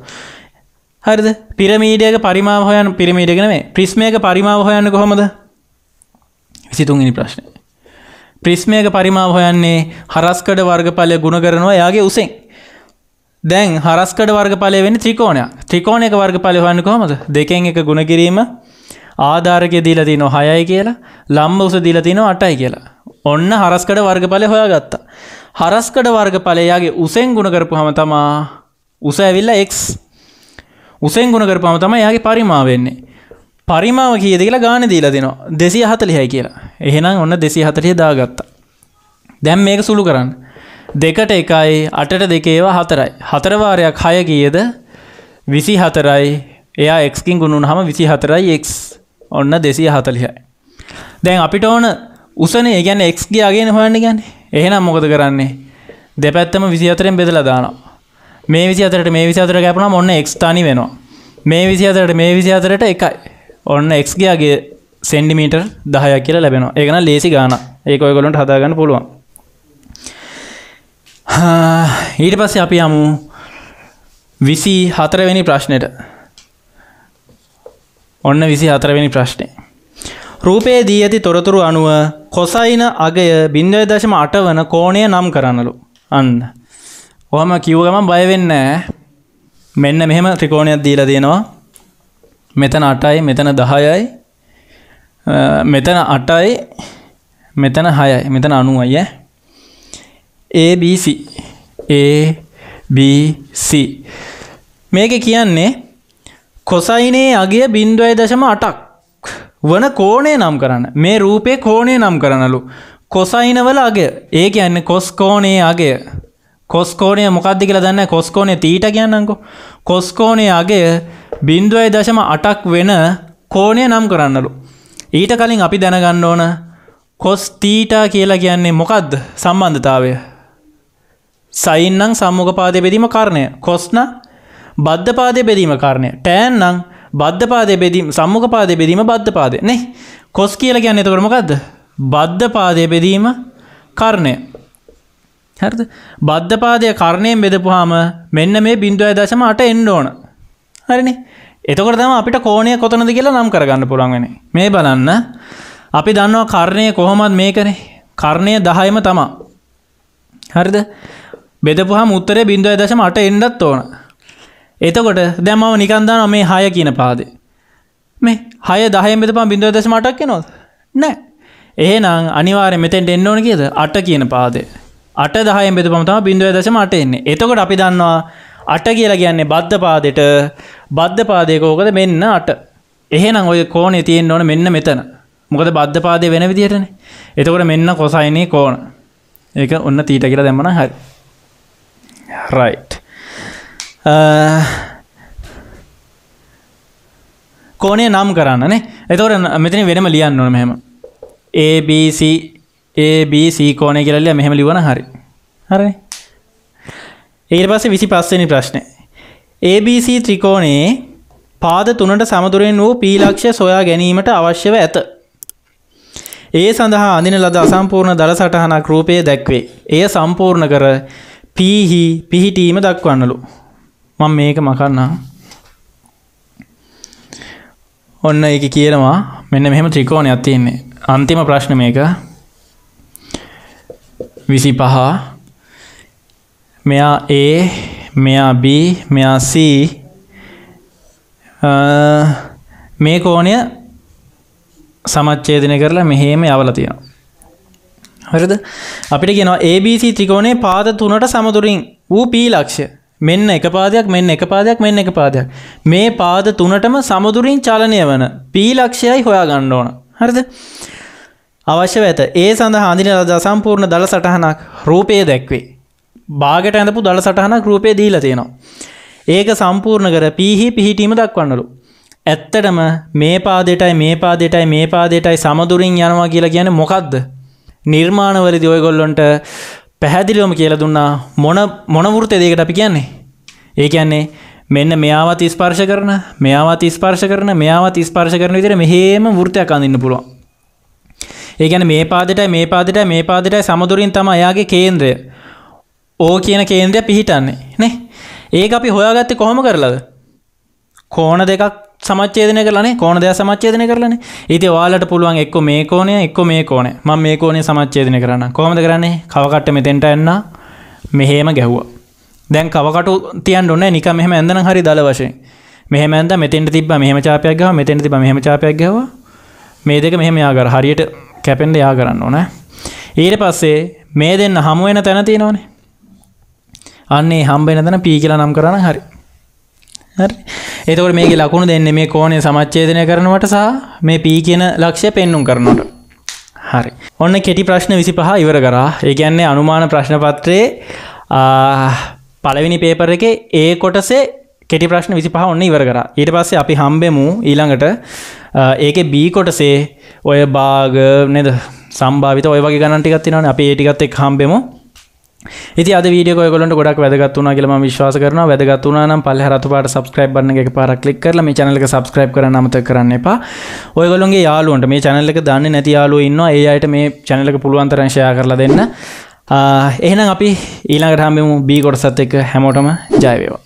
හරිද? පිරමීඩයක පරිමාව හොයන්න පිරමීඩයක නෙමෙයි. ප්‍රිස්මයක පරිමාව හොයන්නේ කොහොමද? 23 වෙනි ප්‍රශ්නේ. ප්‍රිස්මයක පරිමාව හොයන්නේ හරස්කඩ වර්ගඵලය ගුණ කරනවා එයාගේ උසෙන්. දැන් හරස්කඩ වර්ගඵලය වෙන ත්‍රිකෝණයක් ත්‍රිකෝණයක වර්ගඵලය හොයන්න කොහොමද දෙකෙන් එක ගුණ කිරීම ආධාරකය දීලා තියෙනවා 6යි කියලා ලම්බ උස දීලා තියෙනවා 8යි කියලා ඔන්න හරස්කඩ වර්ගඵලය හොයාගත්තා හරස්කඩ වර්ගඵලය යාගේ උසෙන් ගුණ කරපුවම තමා උස ඇවිල්ලා x උසෙන් ගුණ කරපුවම තමයි යාගේ පරිමාව වෙන්නේ පරිමාව කීයද කියලා ගාන දීලා දෙනවා 240යි කියලා. එහෙනම් ඔන්න 240 දාගත්තා. දැන් මේක සුළු කරන්න. දෙකට එකයි අටට දෙකේවා හතරයි. හතරවාරයක් හය ගියද විසි හතරයි එයා එක්කින් ගුණුන් හම විසි හතරයි එක් ඔන්න දෙසිය හතලිහයි. දැන් අපිට ඕන උසනේ ගැන එක්ගේ අගෙන හොයන්න ගැන එහෙනම් මොකද කරන්නේ දෙපැත්තම විසි අතරෙන් බෙදලා දානවා. මේ විසි අතරට මේ විසි අතර ගැපන ඔන්න එක්ස්ථානි වෙනවා. මේ විසි අතරට මේ විසි අතරට එකයි ඔන්න එක්ගේ අගේ සෙන්ඩිමීටර් දහයක් කියලා ලැබෙනවා ඒගන ලේසි ගාන ඒක ඔයගොලොන්ට හදාගන්න පුළුවන් ඊට පස්සේ අපි යමු විසි හතරවෙනි ප්‍රශ්නයට ඔන්න විසි හතරවෙනි ප්‍රශ්නය. රූපයේ දී ඇති තොරතුරු අනුව කොසයින අගය බින්දය දශම අටවන කෝණය නම් කරන්නලු අන්න. ඔහම කිව් ගමන් බයවෙන්න මෙන්න මෙහෙම ත්‍රිකෝණයක් දීලා දෙනවා මෙතන අටයි මෙතන දහයයි මෙතන අටයි මෙතන හයයි මෙතන අනුවයි ඈ ABC ABC මේක කියන්නේ කොසයිනේ අගේ බින්දුවයි දශම අටක් වන කෝණය නම් කරන්න මේ රූපය කෝණය නම් කරනලු කොසයිනවල අගය ඒ කියන්නේ කොස්කෝණය අගය කොස්කෝනය මොකක්දි කියලා දන්න කොස්කෝනය තීට කියන්නකෝ කොස්කෝනය අගේ බින්දුවයි දශම අටක් වෙන කෝණය නම් කරන්නලු ඊට කලින් අපි දැනගන්න ඕන කොස්ටීටා කියලා කියන්නේ මොකක්ද සම්බන්ධතාවය සයින්නම් සම්මුඛපාදය බෙදීම කාරණය කොස්න බද්ධපාදය බෙදීම කාරණය ටෑන්නම් බද්ධපාදය බෙදීම සම්මුඛපාදය බෙදීම බද්ධපාදය නේ කොස් කියල කියන්න එතකොට මොකක්ද බද්ධපාදය බෙදීම කරණය හරිද බද්ධපාදය කරණයෙන් බෙදපුවාම මෙන්න මේ බිඳුව දශම අට එන්න ඕන හරිනේ එතකොට තම අපිට කෝණය කොතනද කියලා නම් කරගන්න පුළුවන් වෙන්නේ මේ බලන්න අපි දන්නවා කර්ණය කොහොමද මේකනේ කර්ණය 10ම තමා හරිද බෙදපුහ මුත්තරය බින්ඳුව දශම අට එන්නත් ඕන. එතකොට දැමම නිකන්දාන මේ හය කියන පාදේ. මේ හය දහය මෙතපම් බිඳුව දශම අටක් නොද. නෑ. ඒනම් අනිවාරය මෙතෙන්ට එන්න ඕන කියද අට කියන පාදේ. අට දහය බෙදපමතම බිඳුව දශම අට එන්නේ. එතකොට අපි දන්නවා අට කියලා කියන්නේ බද්ධ පාදෙට බද්ධ පාදයකෝකද මෙන්න අට. එහෙනම් ඔය කෝනේ තියෙන් ඕන මෙන්න මෙතන. මොකද බද්ධ පාදය වෙන විදිහටනේ එතකොට මෙන්න කොසයිනේ කෝන ඒක ඔන්න තීට කියලා දැම්මන හරි රයිට් uh, කෝනය නම් කරන්නනේ එතවට මෙතන වෙනම ලියන්න ඕන මෙහෙම ABC ABC කෝනය කරල්ල මෙහෙම ලිවන හරි හරි ඒට පස්සේ විසි පස්සනි ප්‍රශ්නය ABC ත්‍රිකෝණයේ පාද තුනට සමතුරෙන් වූ පීලක්ෂ සොයා ගැනීමට අවශ්‍යව ඇත. ඒ සඳහා අඳින ලද අසම්පූර්ණ දළ සටහනක් රූපය දැක්වේ. එය සම්පූර්ණ කර පීහි පිහිටීම දක්වන්නලු මං මේක මකන්නා ඔන්න එක කියනවා මෙන්න මෙහෙම ත්‍රිකෝණයක් තියෙන්නේ අන්තිම ප්‍රශ්න මේක විසි පහ මෙයා ඒ මෙයා B මෙයා C මේ කෝණය සමච්චේදනය කරලා මෙහෙම යවල තියෙනවා හරද අපිට ගෙනවා ABC ත්‍රිකෝණේ පාද තුනට සමතුරින් වූ P ලක්ෂය මෙන්න එක පාදයක් මෙන්න එක පාදයක් මෙන්න එක පාදයක් මේ පාද තුනටම සමතුරින් චලනය වන P ලක්ෂයයි හොයා ගන්න ඕන හරිද අවශ්‍ය ඇත ඒ සඳහා අඳින ලද සම්පූර්ණ දළ සටහනක් රූපයේ දැක්වේ බාගට ඇඳපු දළ සටහනක් රූපේ දීලා තියෙනවා ඒක සම්පූර්ණ කර පිහි පිහිටීම දක්වන්නලු ඇත්තටම මේ පාදයටයි මේ පාදයටයි මේ පාදයටයි සමදුරින් යනවා කියලා කියන්නේ මොකක්ද නිර්මාණවලදි ඔයගොල්ලොන්ට පැහැදිලිවම කියල දුන්නා මොන මොනවෘත දෙකට අපි කියන්නේ. ඒ කියන්නේ මෙන්න මෙයාවත් ස්පර්ශ කරන මෙයාවත් ස්පර්ශ කරන මෙයාවත් ස්පර්ශ කරන විදිර මෙහේම වෘතයක් අඳන්න පුළුවන්. ඒගැන මේ පාදට මේ පාදට මේ පාදට සමදුරින් තම එයාගේ කේන්ද්‍රය ඕ කියන කේන්ද්‍රය පිහිටන්නේ නේ ඒක අපි හොයාගත්ත කොහොම කරලද කෝන දෙකක් සමච්චේදනය කරලනේ කෝන දෙයක් සමච්චේදනය කරලන ඉති වාලට පුළුවන් එක්ක මේ කෝනය එක්ක මේ කෝනේ ම මේ කෝනේ සමච්චේදනය කරන්න කොමද කරන්නේ කවකට මෙතෙන්ට එන්න මෙහෙම ගැහ්වා දැන් කවකට තියන් ඔන්න නික මෙහම ඇඳන හරි දල වශයෙන් මෙහම ඇද මෙතෙන්ට තිබ මෙහම චාපයක් ගහ මෙතෙන්ට තිබ මෙහම චාපයක් ගව මේ දෙක මෙහෙම යාගර හරියට කැපෙන්ඩ යා කරන්න ඕන ඊට පස්සේ මේ දෙන්න හමුවෙන තැන තියෙනවනේ අන්නේ හම්බෙන තැන පී කියලා නම් කරන්න හරි හරි එතකොට මේක ලකුණු දෙන්නේ මේ කෝණය සමච්චේදනය කරනවට සහ මේ P කියන ලක්ෂ්‍ය පෙන්නුම් කරනට. හරි. ඔන්න කෙටි ප්‍රශ්න 25 ඉවර කරා. ඒ කියන්නේ අනුමාන ප්‍රශ්න පත්‍රයේ පළවෙනි පේපර් එකේ A කොටසේ කෙටි ප්‍රශ්න 25 ඔන්න ඉවර කරා. ඊට පස්සේ අපි හම්බෙමු ඊළඟට ඒකේ B කොටසේ ඔය භාග නේද? සම්භාවිත ඔය වගේ ගණන් ටිකක් තියෙනවානේ. අපි ඒ ටිකත් එක්ක හම්බෙමු. ඉති අද වීඩියෝ ගොලට ගොඩක් වැදගත් වුණ කියලම විශ්වාස කරන වැදගත් වුණ නම් පල්ල හරතුපාට සබස්ක්‍රයිබ් බන්න එක පාර කලික් කරල මේ චැනලක සබස්ක්‍රයිබ් කර නමත කරන්න එපා ඔයගොලොන්ගේ යාලුවන්ට මේ චැනල්ලක දන්න නැති යාලු ඉන්න ඒ අයට මේ චැනලක පුළුවන්තරංශයා කරලා දෙන්න එහෙනම් අපි ඊළඟට හම්බෙමු බී ගොඩසත් එක හැමෝටම ජයවේවා